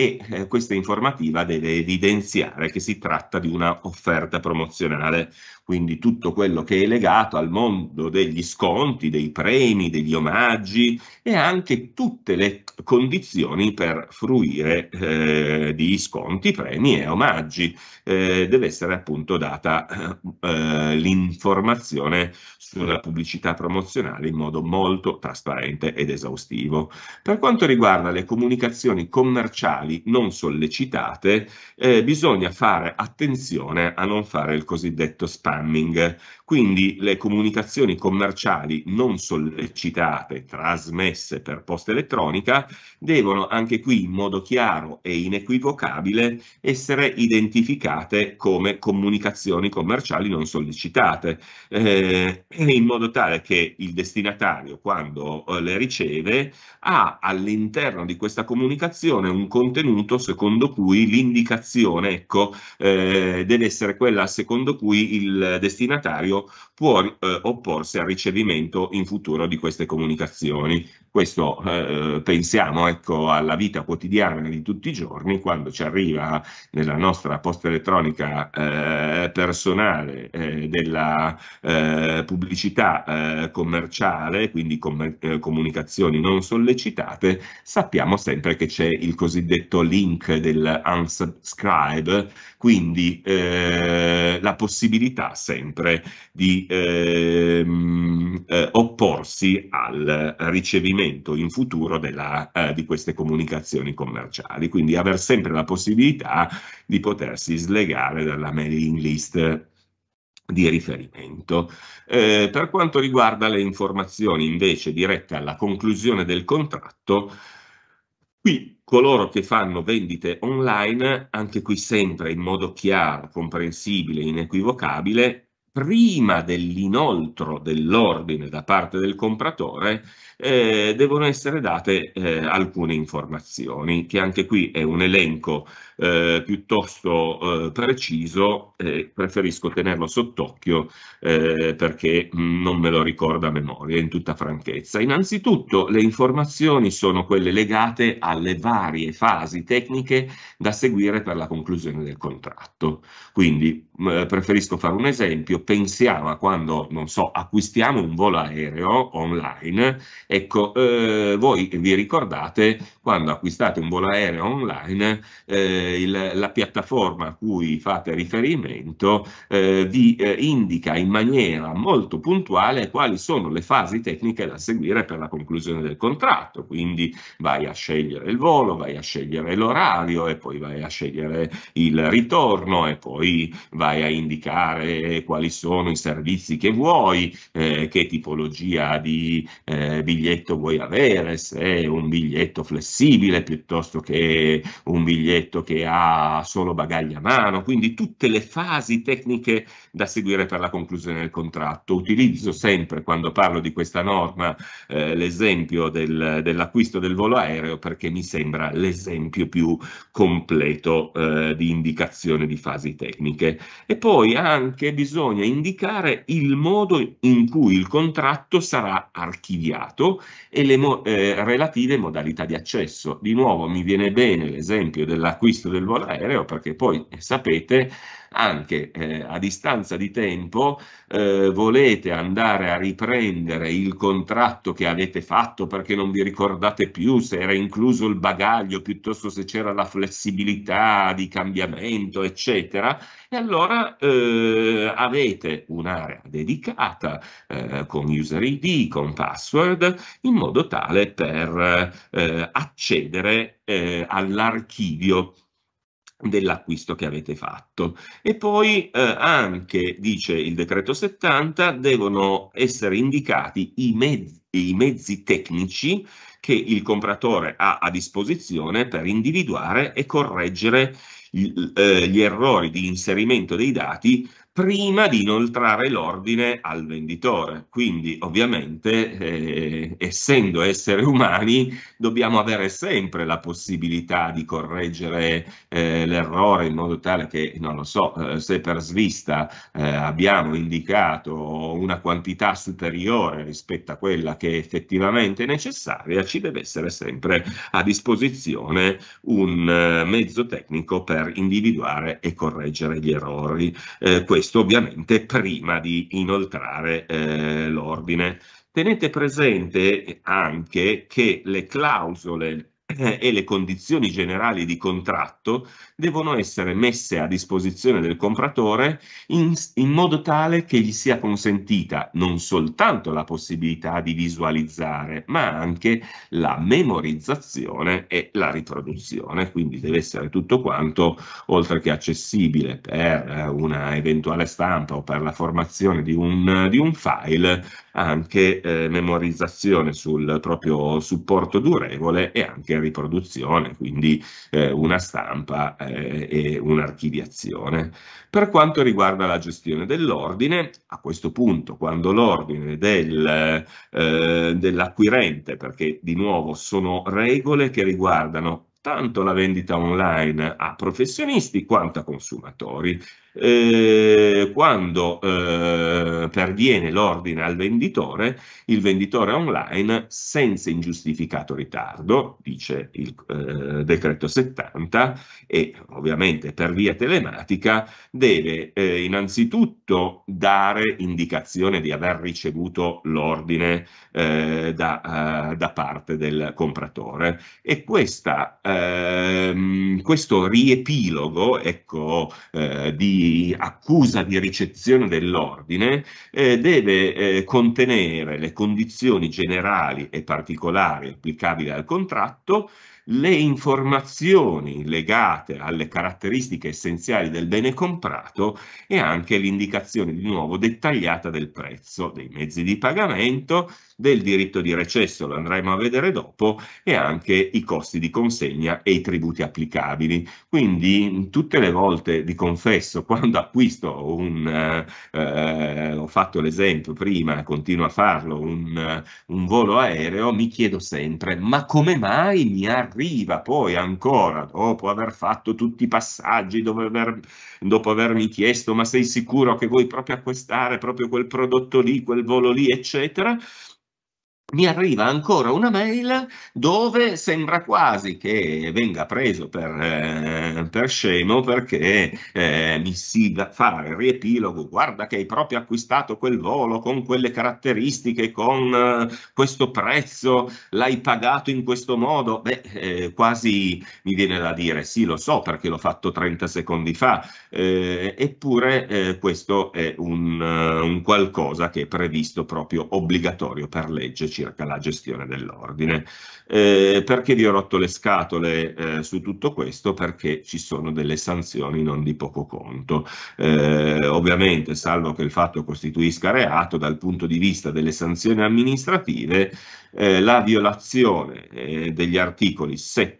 e eh, questa informativa deve evidenziare che si tratta di una offerta promozionale quindi tutto quello che è legato al mondo degli sconti, dei premi, degli omaggi e anche tutte le condizioni per fruire eh, di sconti, premi e omaggi. Eh, deve essere appunto data eh, l'informazione sulla pubblicità promozionale in modo molto trasparente ed esaustivo. Per quanto riguarda le comunicazioni commerciali non sollecitate, eh, bisogna fare attenzione a non fare il cosiddetto spam programming, quindi le comunicazioni commerciali non sollecitate, trasmesse per posta elettronica, devono anche qui in modo chiaro e inequivocabile essere identificate come comunicazioni commerciali non sollecitate, eh, in modo tale che il destinatario quando eh, le riceve ha all'interno di questa comunicazione un contenuto secondo cui l'indicazione ecco, eh, deve essere quella secondo cui il destinatario può eh, opporsi al ricevimento in futuro di queste comunicazioni. Questo eh, pensiamo ecco, alla vita quotidiana di tutti i giorni, quando ci arriva nella nostra posta elettronica eh, personale eh, della eh, pubblicità eh, commerciale, quindi com comunicazioni non sollecitate, sappiamo sempre che c'è il cosiddetto link del unsubscribe, quindi la possibilità sempre di ehm, eh, opporsi al ricevimento in futuro della, eh, di queste comunicazioni commerciali, quindi aver sempre la possibilità di potersi slegare dalla mailing list di riferimento. Eh, per quanto riguarda le informazioni invece dirette alla conclusione del contratto, Qui coloro che fanno vendite online, anche qui sempre in modo chiaro, comprensibile, inequivocabile, prima dell'inoltro dell'ordine da parte del compratore eh, devono essere date eh, alcune informazioni, che anche qui è un elenco eh, piuttosto eh, preciso, preferisco tenerlo sott'occhio eh, perché non me lo ricorda a memoria, in tutta franchezza. Innanzitutto le informazioni sono quelle legate alle varie fasi tecniche da seguire per la conclusione del contratto. Quindi preferisco fare un esempio, pensiamo a quando, non so, acquistiamo un volo aereo online Ecco, eh, voi vi ricordate quando acquistate un volo aereo online, eh, il, la piattaforma a cui fate riferimento eh, vi eh, indica in maniera molto puntuale quali sono le fasi tecniche da seguire per la conclusione del contratto. Quindi vai a scegliere il volo, vai a scegliere l'orario e poi vai a scegliere il ritorno e poi vai a indicare quali sono i servizi che vuoi, eh, che tipologia di, di eh, biglietto vuoi avere, se è un biglietto flessibile piuttosto che un biglietto che ha solo bagagli a mano, quindi tutte le fasi tecniche da seguire per la conclusione del contratto. Utilizzo sempre quando parlo di questa norma eh, l'esempio del, dell'acquisto del volo aereo perché mi sembra l'esempio più completo eh, di indicazione di fasi tecniche. E poi anche bisogna indicare il modo in cui il contratto sarà archiviato e le mo eh, relative modalità di accesso. Di nuovo mi viene bene l'esempio dell'acquisto del volo aereo perché poi eh, sapete anche eh, a distanza di tempo eh, volete andare a riprendere il contratto che avete fatto perché non vi ricordate più se era incluso il bagaglio piuttosto se c'era la flessibilità di cambiamento eccetera e allora eh, avete un'area dedicata eh, con user ID, con password in modo tale per eh, accedere eh, all'archivio dell'acquisto che avete fatto. E poi eh, anche, dice il decreto 70, devono essere indicati i mezzi, i mezzi tecnici che il compratore ha a disposizione per individuare e correggere gli, eh, gli errori di inserimento dei dati prima di inoltrare l'ordine al venditore. Quindi ovviamente eh, essendo esseri umani dobbiamo avere sempre la possibilità di correggere eh, l'errore in modo tale che, non lo so, eh, se per svista eh, abbiamo indicato una quantità superiore rispetto a quella che è effettivamente necessaria, ci deve essere sempre a disposizione un eh, mezzo tecnico per individuare e correggere gli errori. Eh, questo ovviamente prima di inoltrare eh, l'ordine. Tenete presente anche che le clausole eh, e le condizioni generali di contratto devono essere messe a disposizione del compratore in, in, modo tale che gli sia consentita non soltanto la possibilità di visualizzare, ma anche la memorizzazione e la riproduzione. Quindi deve essere tutto quanto, oltre che accessibile per eh, una eventuale stampa o per la formazione di un, di un file, anche eh, memorizzazione sul proprio supporto durevole e anche in riproduzione, quindi eh, una stampa eh, e un'archiviazione. Per quanto riguarda la gestione dell'ordine, a questo punto, quando l'ordine del, eh, dell'acquirente, perché di nuovo sono regole che riguardano tanto la vendita online a professionisti quanto a consumatori, eh, quando eh, perviene l'ordine al venditore, il venditore online senza ingiustificato ritardo, dice il eh, decreto 70, e ovviamente per via telematica deve eh, innanzitutto dare indicazione di aver ricevuto l'ordine eh, da, da, parte del compratore. E questa, ehm, questo riepilogo ecco, di accusa di ricezione dell'ordine eh, deve eh, contenere le condizioni generali e particolari applicabili al contratto, le informazioni legate alle caratteristiche essenziali del bene comprato e anche l'indicazione di nuovo dettagliata del prezzo dei mezzi di pagamento, del diritto di recesso, lo andremo a vedere dopo, e anche i costi di consegna e i tributi applicabili. Quindi tutte le volte, vi confesso, quando acquisto un, eh, eh, ho fatto l'esempio prima, continuo a farlo, un, un volo aereo, mi chiedo sempre, ma come mai mi arriva poi ancora, dopo aver fatto tutti i passaggi, dopo, aver, dopo avermi chiesto, ma sei sicuro che vuoi proprio acquistare proprio quel prodotto lì, quel volo lì, eccetera? mi arriva ancora una mail dove sembra quasi che venga preso per, eh, per scemo perché eh, mi si fa il riepilogo, guarda che hai proprio acquistato quel volo con quelle caratteristiche, con eh, questo prezzo, l'hai pagato in questo modo, beh eh, quasi mi viene da dire sì lo so perché l'ho fatto 30 secondi fa, eh, eppure eh, questo è un, un qualcosa che è previsto proprio obbligatorio per legge circa la gestione dell'ordine. Eh, perché vi ho rotto le scatole eh, su tutto questo? Perché ci sono delle sanzioni non di poco conto. Eh, ovviamente, salvo che il fatto costituisca reato, dal punto di vista delle sanzioni amministrative, eh, la violazione eh, degli articoli 7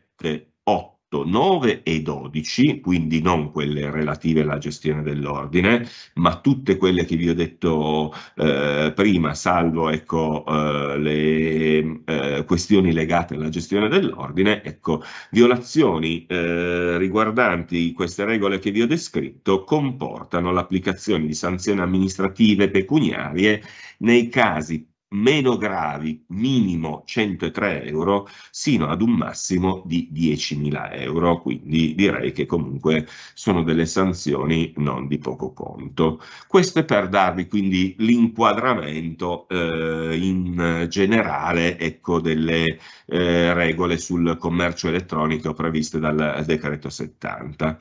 8, 9 e 12, quindi non quelle relative alla gestione dell'ordine, ma tutte quelle che vi ho detto eh, prima, salvo ecco, eh, le eh, questioni legate alla gestione dell'ordine, ecco, violazioni eh, riguardanti queste regole che vi ho descritto comportano l'applicazione di sanzioni amministrative pecuniarie nei casi meno gravi, minimo 103 euro, sino ad un massimo di 10.000 euro, quindi direi che comunque sono delle sanzioni non di poco conto. Questo è per darvi quindi l'inquadramento eh, in generale ecco, delle eh, regole sul commercio elettronico previste dal decreto 70.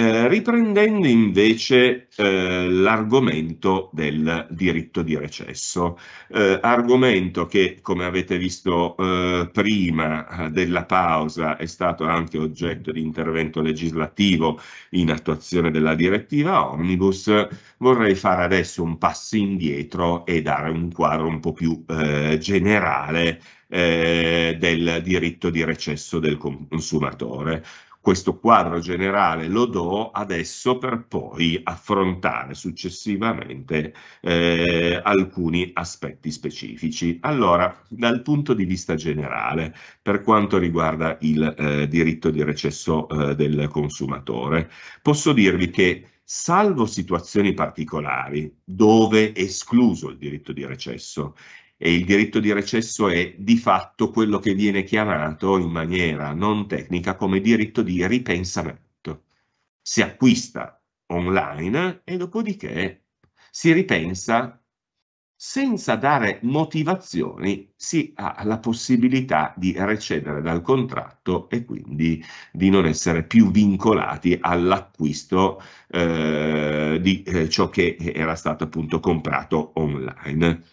Eh, riprendendo invece eh, l'argomento del diritto di recesso, eh, argomento che come avete visto eh, prima eh, della pausa è stato anche oggetto di intervento legislativo in attuazione della direttiva Omnibus, vorrei fare adesso un passo indietro e dare un quadro un po' più generale eh, del diritto di recesso del consumatore questo quadro generale lo do adesso per poi affrontare successivamente eh, alcuni aspetti specifici. Allora, dal punto di vista generale, per quanto riguarda il eh, diritto di recesso eh, del consumatore, posso dirvi che salvo situazioni particolari dove è escluso il diritto di recesso e il diritto di recesso è di fatto quello che viene chiamato in maniera non tecnica come diritto di ripensamento. Si acquista online e dopodiché si ripensa senza dare motivazioni, si ha la possibilità di recedere dal contratto e quindi di non essere più vincolati all'acquisto eh, di eh, ciò che era stato appunto comprato online.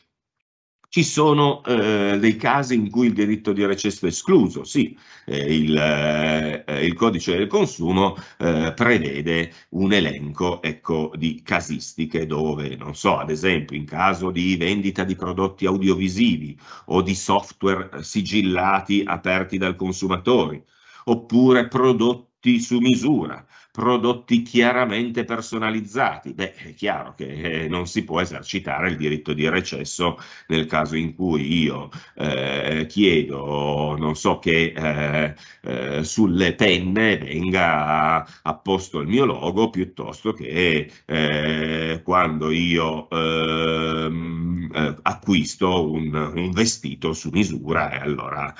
Ci sono eh, dei casi in cui il diritto di recesso è escluso, sì, eh, il, eh, il, codice del consumo eh, prevede un elenco ecco, di casistiche dove, non so, ad esempio in caso di vendita di prodotti audiovisivi o di software sigillati aperti dal consumatore, oppure prodotti su misura, prodotti chiaramente personalizzati. Beh, è chiaro che eh, non si può esercitare il diritto di recesso nel caso in cui io eh, chiedo, non so, che eh, eh, sulle penne venga apposto il mio logo piuttosto che eh, quando io ehm, eh, acquisto un, un, vestito su misura e allora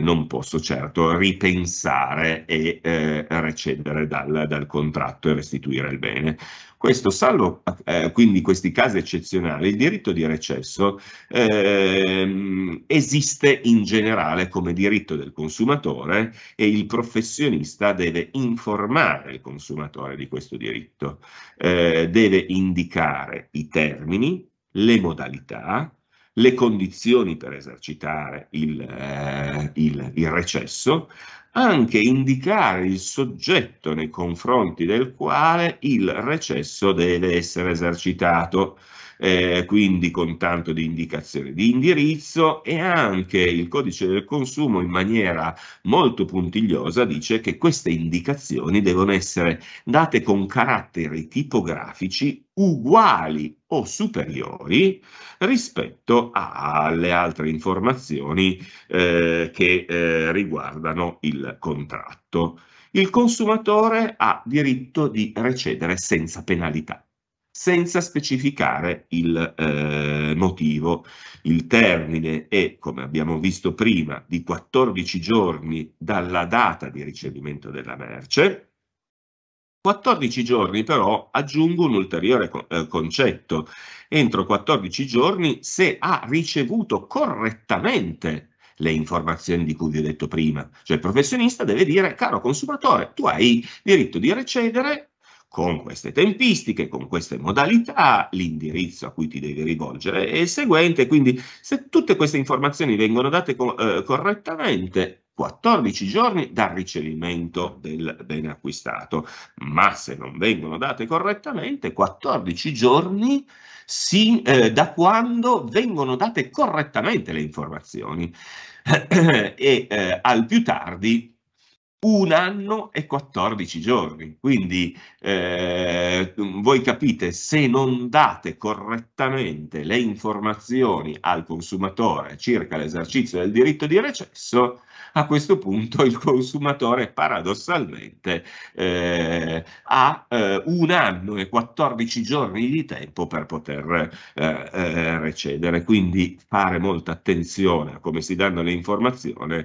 non posso certo ripensare e recedere dal, dal dal contratto e restituire il bene. Questo, salvo eh, quindi questi casi eccezionali, il diritto di recesso eh, esiste in generale come diritto del consumatore e il professionista deve informare il consumatore di questo diritto, eh, deve indicare i termini, le modalità, le condizioni per esercitare il, eh, il, il recesso, anche indicare il soggetto nei confronti del quale il recesso deve essere esercitato eh, quindi con tanto di indicazione di indirizzo e anche il codice del consumo in maniera molto puntigliosa dice che queste indicazioni devono essere date con caratteri tipografici uguali o superiori rispetto alle altre informazioni eh, che eh, riguardano il contratto. Il consumatore ha diritto di recedere senza penalità senza specificare il eh, motivo. Il termine è, come abbiamo visto prima, di 14 giorni dalla data di ricevimento della merce. 14 giorni però aggiungo un ulteriore eh, concetto. Entro 14 giorni se ha ricevuto correttamente le informazioni di cui vi ho detto prima. Cioè il professionista deve dire, caro consumatore, tu hai diritto di recedere con queste tempistiche, con queste modalità, l'indirizzo a cui ti devi rivolgere è il seguente, quindi se tutte queste informazioni vengono date co eh, correttamente, 14 giorni dal ricevimento del bene acquistato, ma se non vengono date correttamente, 14 giorni si, eh, da quando vengono date correttamente le informazioni [clears throat] e eh, al più tardi un anno e 14 giorni. Quindi eh, mm, voi capite se non date correttamente le informazioni al consumatore circa l'esercizio del diritto di recesso, a questo punto il consumatore paradossalmente eh, ha eh, un anno e 14 giorni di tempo per poter eh, eh, recedere. Quindi fare molta attenzione a come si danno le informazioni,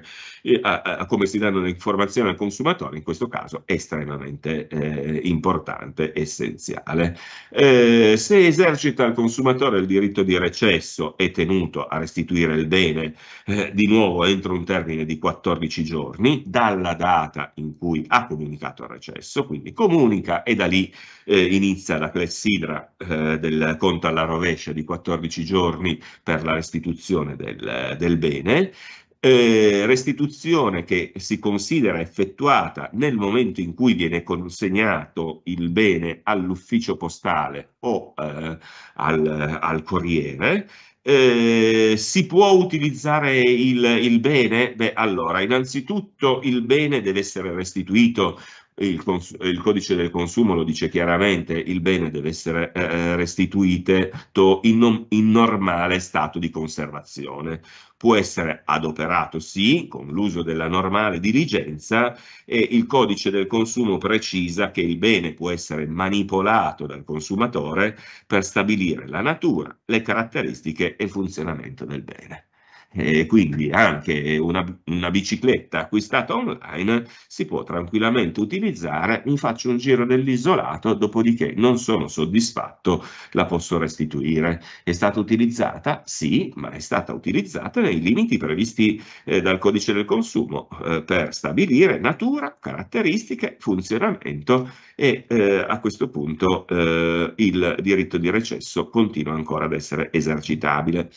a, a come si danno le informazioni al consumatore, in questo caso è estremamente eh, importante, essenziale. Eh, se esercita il consumatore il diritto di recesso, è tenuto a restituire il bene di nuovo entro un termine di 14 14 giorni dalla data in cui ha comunicato il recesso, quindi comunica e da lì eh, inizia la clessidra eh, del conto alla rovescia di 14 giorni per la restituzione del, del bene, eh, restituzione che si considera effettuata nel momento in cui viene consegnato il bene all'ufficio postale o eh, al, al, corriere eh, si può utilizzare il, il bene? Beh, allora, innanzitutto il bene deve essere restituito il, il, codice del consumo lo dice chiaramente, il bene deve essere eh, eh restituito in, non, in normale stato di conservazione. Può essere adoperato, sì, con l'uso della normale diligenza e il codice del consumo precisa che il bene può essere manipolato dal consumatore per stabilire la natura, le caratteristiche e il funzionamento del bene. E eh, quindi anche una, una, bicicletta acquistata online si può tranquillamente utilizzare, mi faccio un giro dell'isolato, dopodiché non sono soddisfatto, la posso restituire. È stata utilizzata? Sì, ma è stata utilizzata nei limiti previsti eh, dal codice del consumo eh, per stabilire natura, caratteristiche, funzionamento e eh, a questo punto eh, il diritto di recesso continua ancora ad essere esercitabile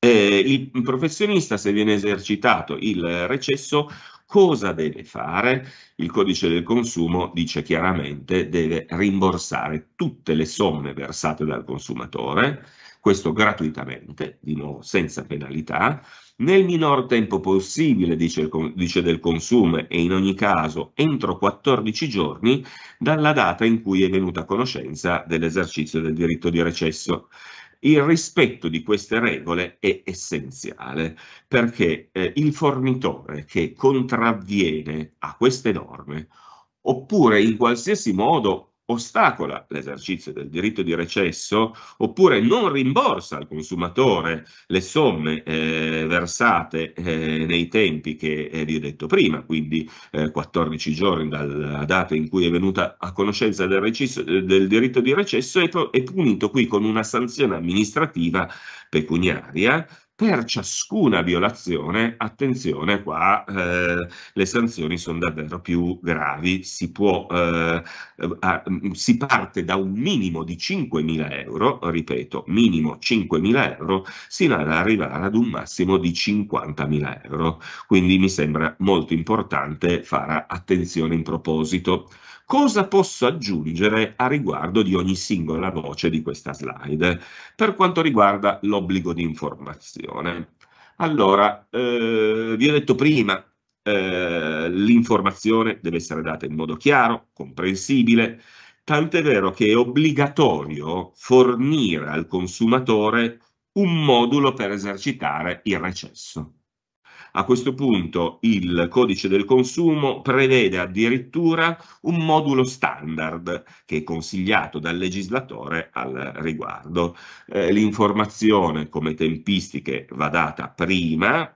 eh, il professionista, se viene esercitato il recesso, cosa deve fare? Il codice del consumo dice chiaramente deve rimborsare tutte le somme versate dal consumatore, questo gratuitamente, di nuovo senza penalità, nel minor tempo possibile, dice, il, codice del consumo, e in ogni caso entro 14 giorni dalla data in cui è venuta a conoscenza dell'esercizio del diritto di recesso. Il rispetto di queste regole è essenziale perché eh, il fornitore che contravviene a queste norme oppure in qualsiasi modo ostacola l'esercizio del diritto di recesso oppure non rimborsa al consumatore le somme eh, versate eh, nei tempi che eh, vi ho detto prima, quindi 14 eh, giorni dalla data in cui è venuta a conoscenza del, reciso, del diritto di recesso, è, è punito qui con una sanzione amministrativa pecuniaria per ciascuna violazione, attenzione qua, eh, le sanzioni sono davvero più gravi, si, può, eh, eh, si parte da un minimo di 5.000 euro, ripeto, minimo 5.000 euro, sino ad arrivare ad un massimo di 50.000 euro. Quindi mi sembra molto importante fare attenzione in proposito. Cosa posso aggiungere a riguardo di ogni singola voce di questa slide per quanto riguarda l'obbligo di informazione? Allora, eh, vi ho detto prima, eh, l'informazione deve essere data in modo chiaro, comprensibile, tant'è vero che è obbligatorio fornire al consumatore un modulo per esercitare il recesso. A questo punto il codice del consumo prevede addirittura un modulo standard che è consigliato dal legislatore al riguardo. Eh, l'informazione come tempistiche va data prima,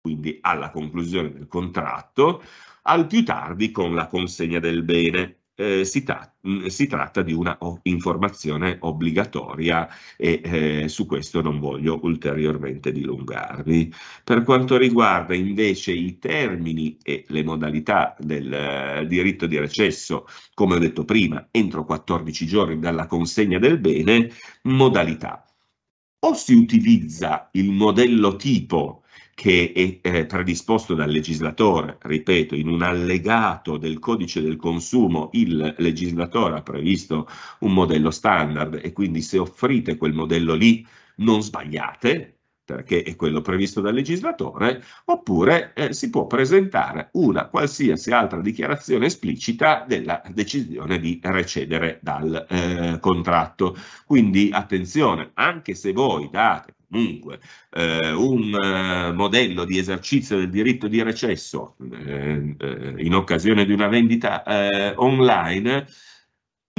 quindi alla conclusione del contratto, al più tardi con la consegna del bene eh, si, tra mm, si, tratta di una oh, informazione obbligatoria e eh, su questo non voglio ulteriormente dilungarmi. Per quanto riguarda invece i termini e le modalità del eh, diritto di recesso, come ho detto prima, entro 14 giorni dalla consegna del bene, modalità. O si utilizza il modello tipo che è predisposto dal legislatore, ripeto, in un allegato del codice del consumo il legislatore ha previsto un modello standard e quindi se offrite quel modello lì non sbagliate, perché è quello previsto dal legislatore, oppure eh, si può presentare una qualsiasi altra dichiarazione esplicita della decisione di recedere dal eh, contratto. Quindi attenzione, anche se voi date comunque eh, un eh, modello di esercizio del diritto di recesso eh, eh in occasione di una vendita eh, online,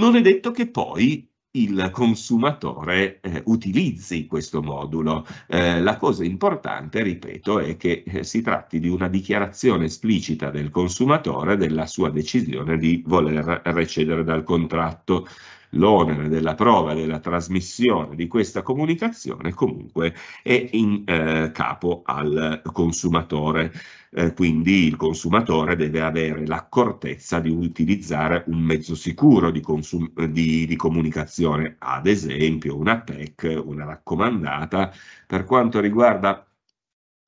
non è detto che poi il consumatore eh, utilizzi questo modulo. Eh, la cosa importante, ripeto, è che eh, si tratti di una dichiarazione esplicita del consumatore della sua decisione di voler recedere dal contratto l'onere della prova della trasmissione di questa comunicazione comunque è in eh, capo al consumatore. Eh, quindi il consumatore deve avere l'accortezza di utilizzare un mezzo sicuro di, di, di, comunicazione, ad esempio una PEC, una raccomandata. Per quanto riguarda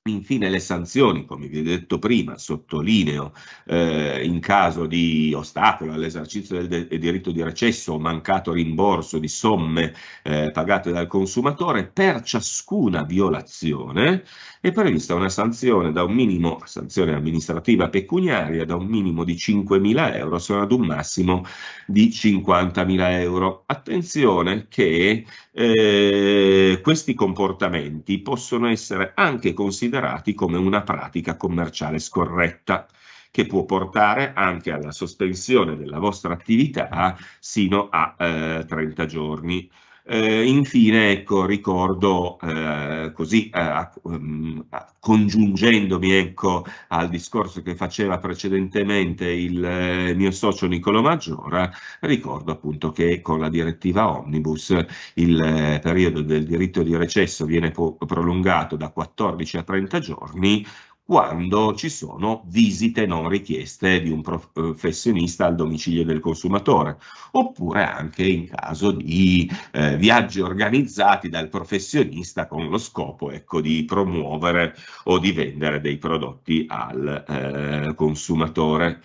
Infine le sanzioni, come vi ho detto prima, sottolineo, eh, in caso di ostacolo all'esercizio del, del, diritto di recesso o mancato rimborso di somme eh, pagate dal consumatore, per ciascuna violazione è prevista una sanzione da un minimo, sanzione amministrativa pecuniaria, da un minimo di 5.000 euro sono ad un massimo di 50.000 euro. Attenzione che eh, questi comportamenti possono essere anche considerati considerati come una pratica commerciale scorretta che può portare anche alla sospensione della vostra attività sino a eh, 30 giorni. Eh, infine, ecco, ricordo eh, così, eh, mm, congiungendomi ecco, al discorso che faceva precedentemente il eh, mio socio Nicolo Maggiora, ricordo appunto che con la direttiva Omnibus il eh, periodo del diritto di recesso viene prolungato da 14 a 30 giorni, quando ci sono visite non richieste di un professionista al domicilio del consumatore, oppure anche in caso di eh, viaggi organizzati dal professionista con lo scopo ecco, di promuovere o di vendere dei prodotti al eh, consumatore.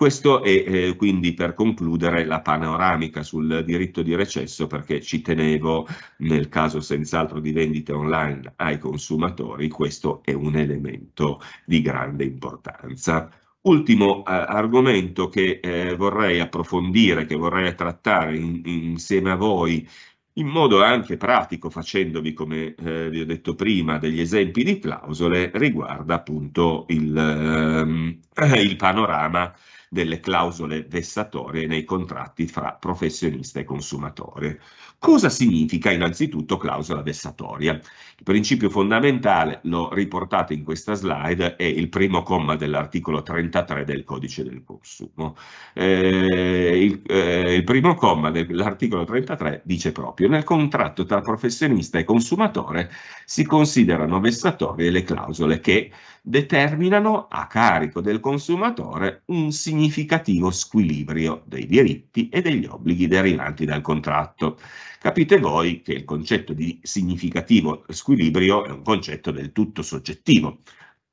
Questo è eh, quindi per concludere la panoramica sul diritto di recesso perché ci tenevo nel caso senz'altro di vendite online ai consumatori, questo è un elemento di grande importanza. Ultimo eh, argomento che eh, vorrei approfondire, che vorrei trattare in, insieme a voi in modo anche pratico, facendovi, come eh, vi ho detto prima, degli esempi di clausole, riguarda appunto il, ehm, eh, il panorama delle clausole vessatorie nei contratti fra professionista e consumatore. Cosa significa innanzitutto clausola vessatoria? Il principio fondamentale, l'ho riportato in questa slide, è il primo comma dell'articolo 33 del codice del consumo. Eh, il, eh, il primo comma dell'articolo 33 dice proprio nel contratto tra professionista e consumatore si considerano vessatorie le clausole che determinano a carico del consumatore un significativo squilibrio dei diritti e degli obblighi derivanti dal contratto. Capite voi che il concetto di significativo squilibrio è un concetto del tutto soggettivo.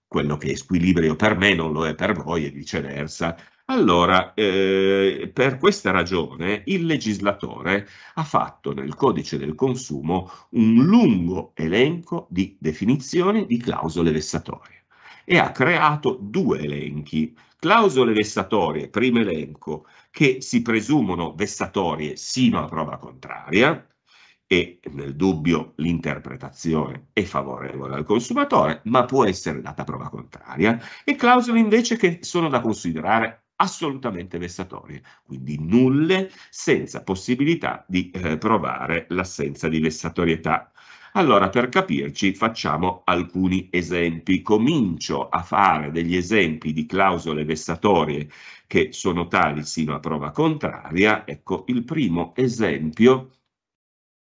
Quello che è squilibrio per me non lo è per voi e viceversa. Allora, eh, per questa ragione il legislatore ha fatto nel codice del consumo un lungo elenco di definizioni di clausole vessatorie e ha creato due elenchi. Clausole vessatorie, primo elenco, che si presumono vessatorie sino a prova contraria, e nel dubbio l'interpretazione è favorevole al consumatore, ma può essere data prova contraria, e clausole invece che sono da considerare assolutamente vessatorie, quindi nulle senza possibilità di eh, provare l'assenza di vessatorietà. Allora, per capirci, facciamo alcuni esempi. Comincio a fare degli esempi di clausole vessatorie che sono tali sino a prova contraria. Ecco, il primo esempio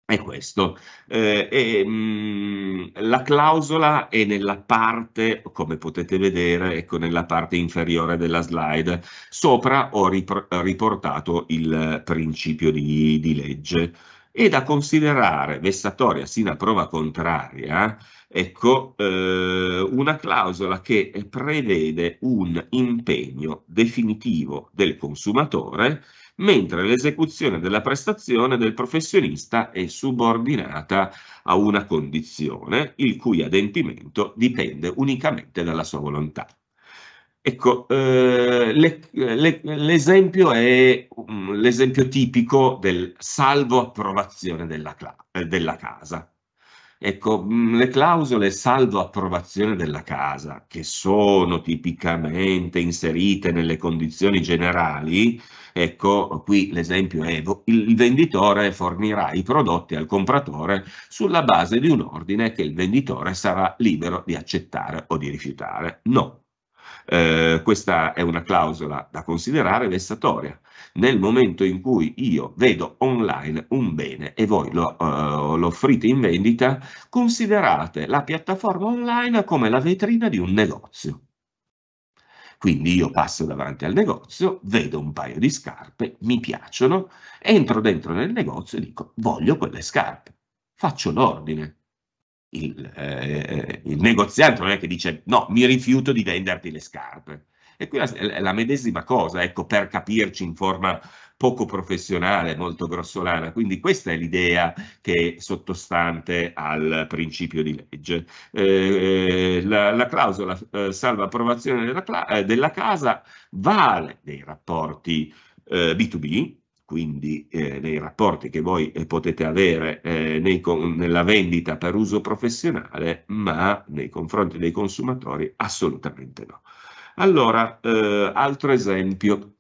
è questo. Eh, e, mh, mm, la clausola è nella parte, come potete vedere, ecco nella parte inferiore della slide. Sopra ho riportato il principio di, di legge e da considerare vessatoria sino a prova contraria, ecco, eh, una clausola che prevede un impegno definitivo del consumatore mentre l'esecuzione della prestazione del professionista è subordinata a una condizione, il cui adempimento dipende unicamente dalla sua volontà. Ecco, eh, le, le, l'esempio è um, l'esempio tipico del salvo approvazione della, cla- eh, della casa. Ecco, mm, le clausole salvo approvazione della casa, che sono tipicamente inserite nelle condizioni generali, ecco, qui l'esempio è il venditore fornirà i prodotti al compratore sulla base di un ordine che il venditore sarà libero di accettare o di rifiutare. No, eh, questa è una clausola da considerare vessatoria. Nel momento in cui io vedo online un bene e voi lo, uh, lo offrite in vendita, considerate la piattaforma online come la vetrina di un negozio. Quindi io passo davanti al negozio, vedo un paio di scarpe, mi piacciono, entro dentro nel negozio e dico voglio quelle scarpe. Faccio l'ordine, il, eh, eh, il, negoziante non è che dice no, mi rifiuto di venderti le scarpe. E qui è la medesima cosa, ecco, per capirci in forma poco professionale, molto grossolana. Quindi questa è l'idea che è sottostante al principio di legge. Eh, la, la, clausola eh, salva approvazione della, eh, della, casa vale nei rapporti B2B, eh, quindi eh, nei rapporti che voi eh, potete avere eh, nei, con, nella vendita per uso professionale, ma nei confronti dei consumatori assolutamente no. Allora, eh, altro esempio,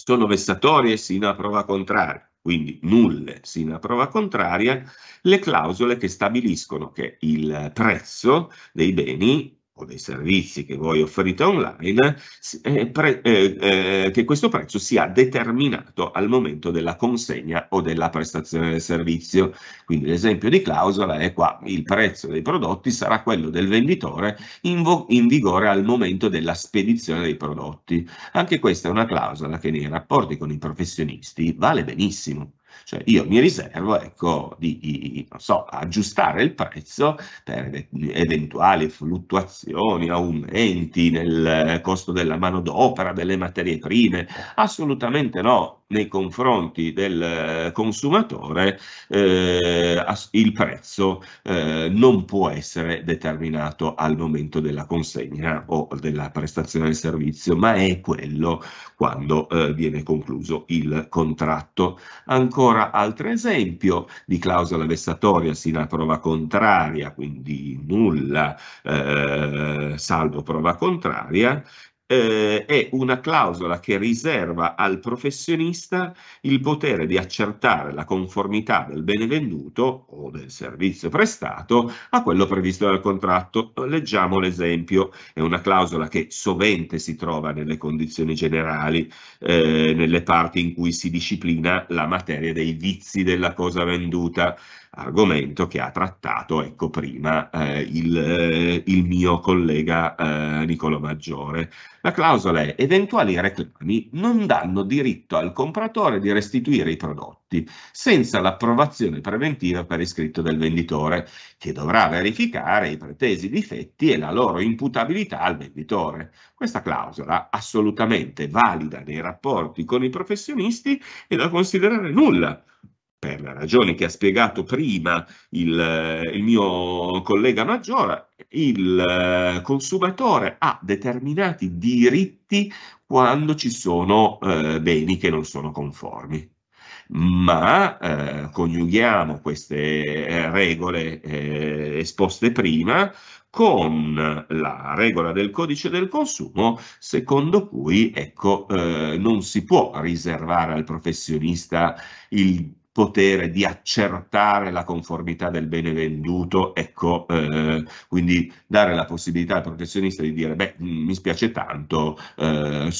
sono vessatorie sino a prova contraria, quindi nulle sino a prova contraria, le clausole che stabiliscono che il prezzo dei beni o dei servizi che voi offrite online, eh, pre, eh, eh, che questo prezzo sia determinato al momento della consegna o della prestazione del servizio. Quindi l'esempio di clausola è qua, il prezzo dei prodotti sarà quello del venditore in, in vigore al momento della spedizione dei prodotti. Anche questa è una clausola che nei rapporti con i professionisti vale benissimo. Cioè io mi riservo ecco, di so, aggiustare il prezzo per eventuali fluttuazioni, aumenti nel costo della manodopera, delle materie prime. Assolutamente no, nei confronti del eh, consumatore, eh, il prezzo eh, non può essere determinato al momento della consegna o della prestazione del servizio, ma è quello quando eh, viene concluso il contratto. Ancora altro esempio di clausola vessatoria sino a prova contraria, quindi nulla eh, salvo prova contraria, eh, è una clausola che riserva al professionista il potere di accertare la conformità del bene venduto o del servizio prestato a quello previsto dal contratto. Leggiamo l'esempio, è una clausola che sovente si trova nelle condizioni generali, eh, nelle parti in cui si disciplina la materia dei vizi della cosa venduta argomento che ha trattato ecco prima eh, il, eh, il, mio collega eh, Nicolo Maggiore. La clausola è eventuali reclami non danno diritto al compratore di restituire i prodotti senza l'approvazione preventiva per iscritto del venditore che dovrà verificare i pretesi difetti e la loro imputabilità al venditore. Questa clausola assolutamente valida nei rapporti con i professionisti è da considerare nulla per la ragione che ha spiegato prima il, eh, il mio collega Maggiora, il eh, consumatore ha determinati diritti quando ci sono eh, beni che non sono conformi ma eh, coniughiamo queste eh, regole eh, esposte prima con la regola del codice del consumo secondo cui ecco, eh, non si può riservare al professionista il potere di accertare la conformità del bene venduto, ecco, eh, quindi dare la possibilità al professionista di dire, beh, mm, mi spiace tanto, eh,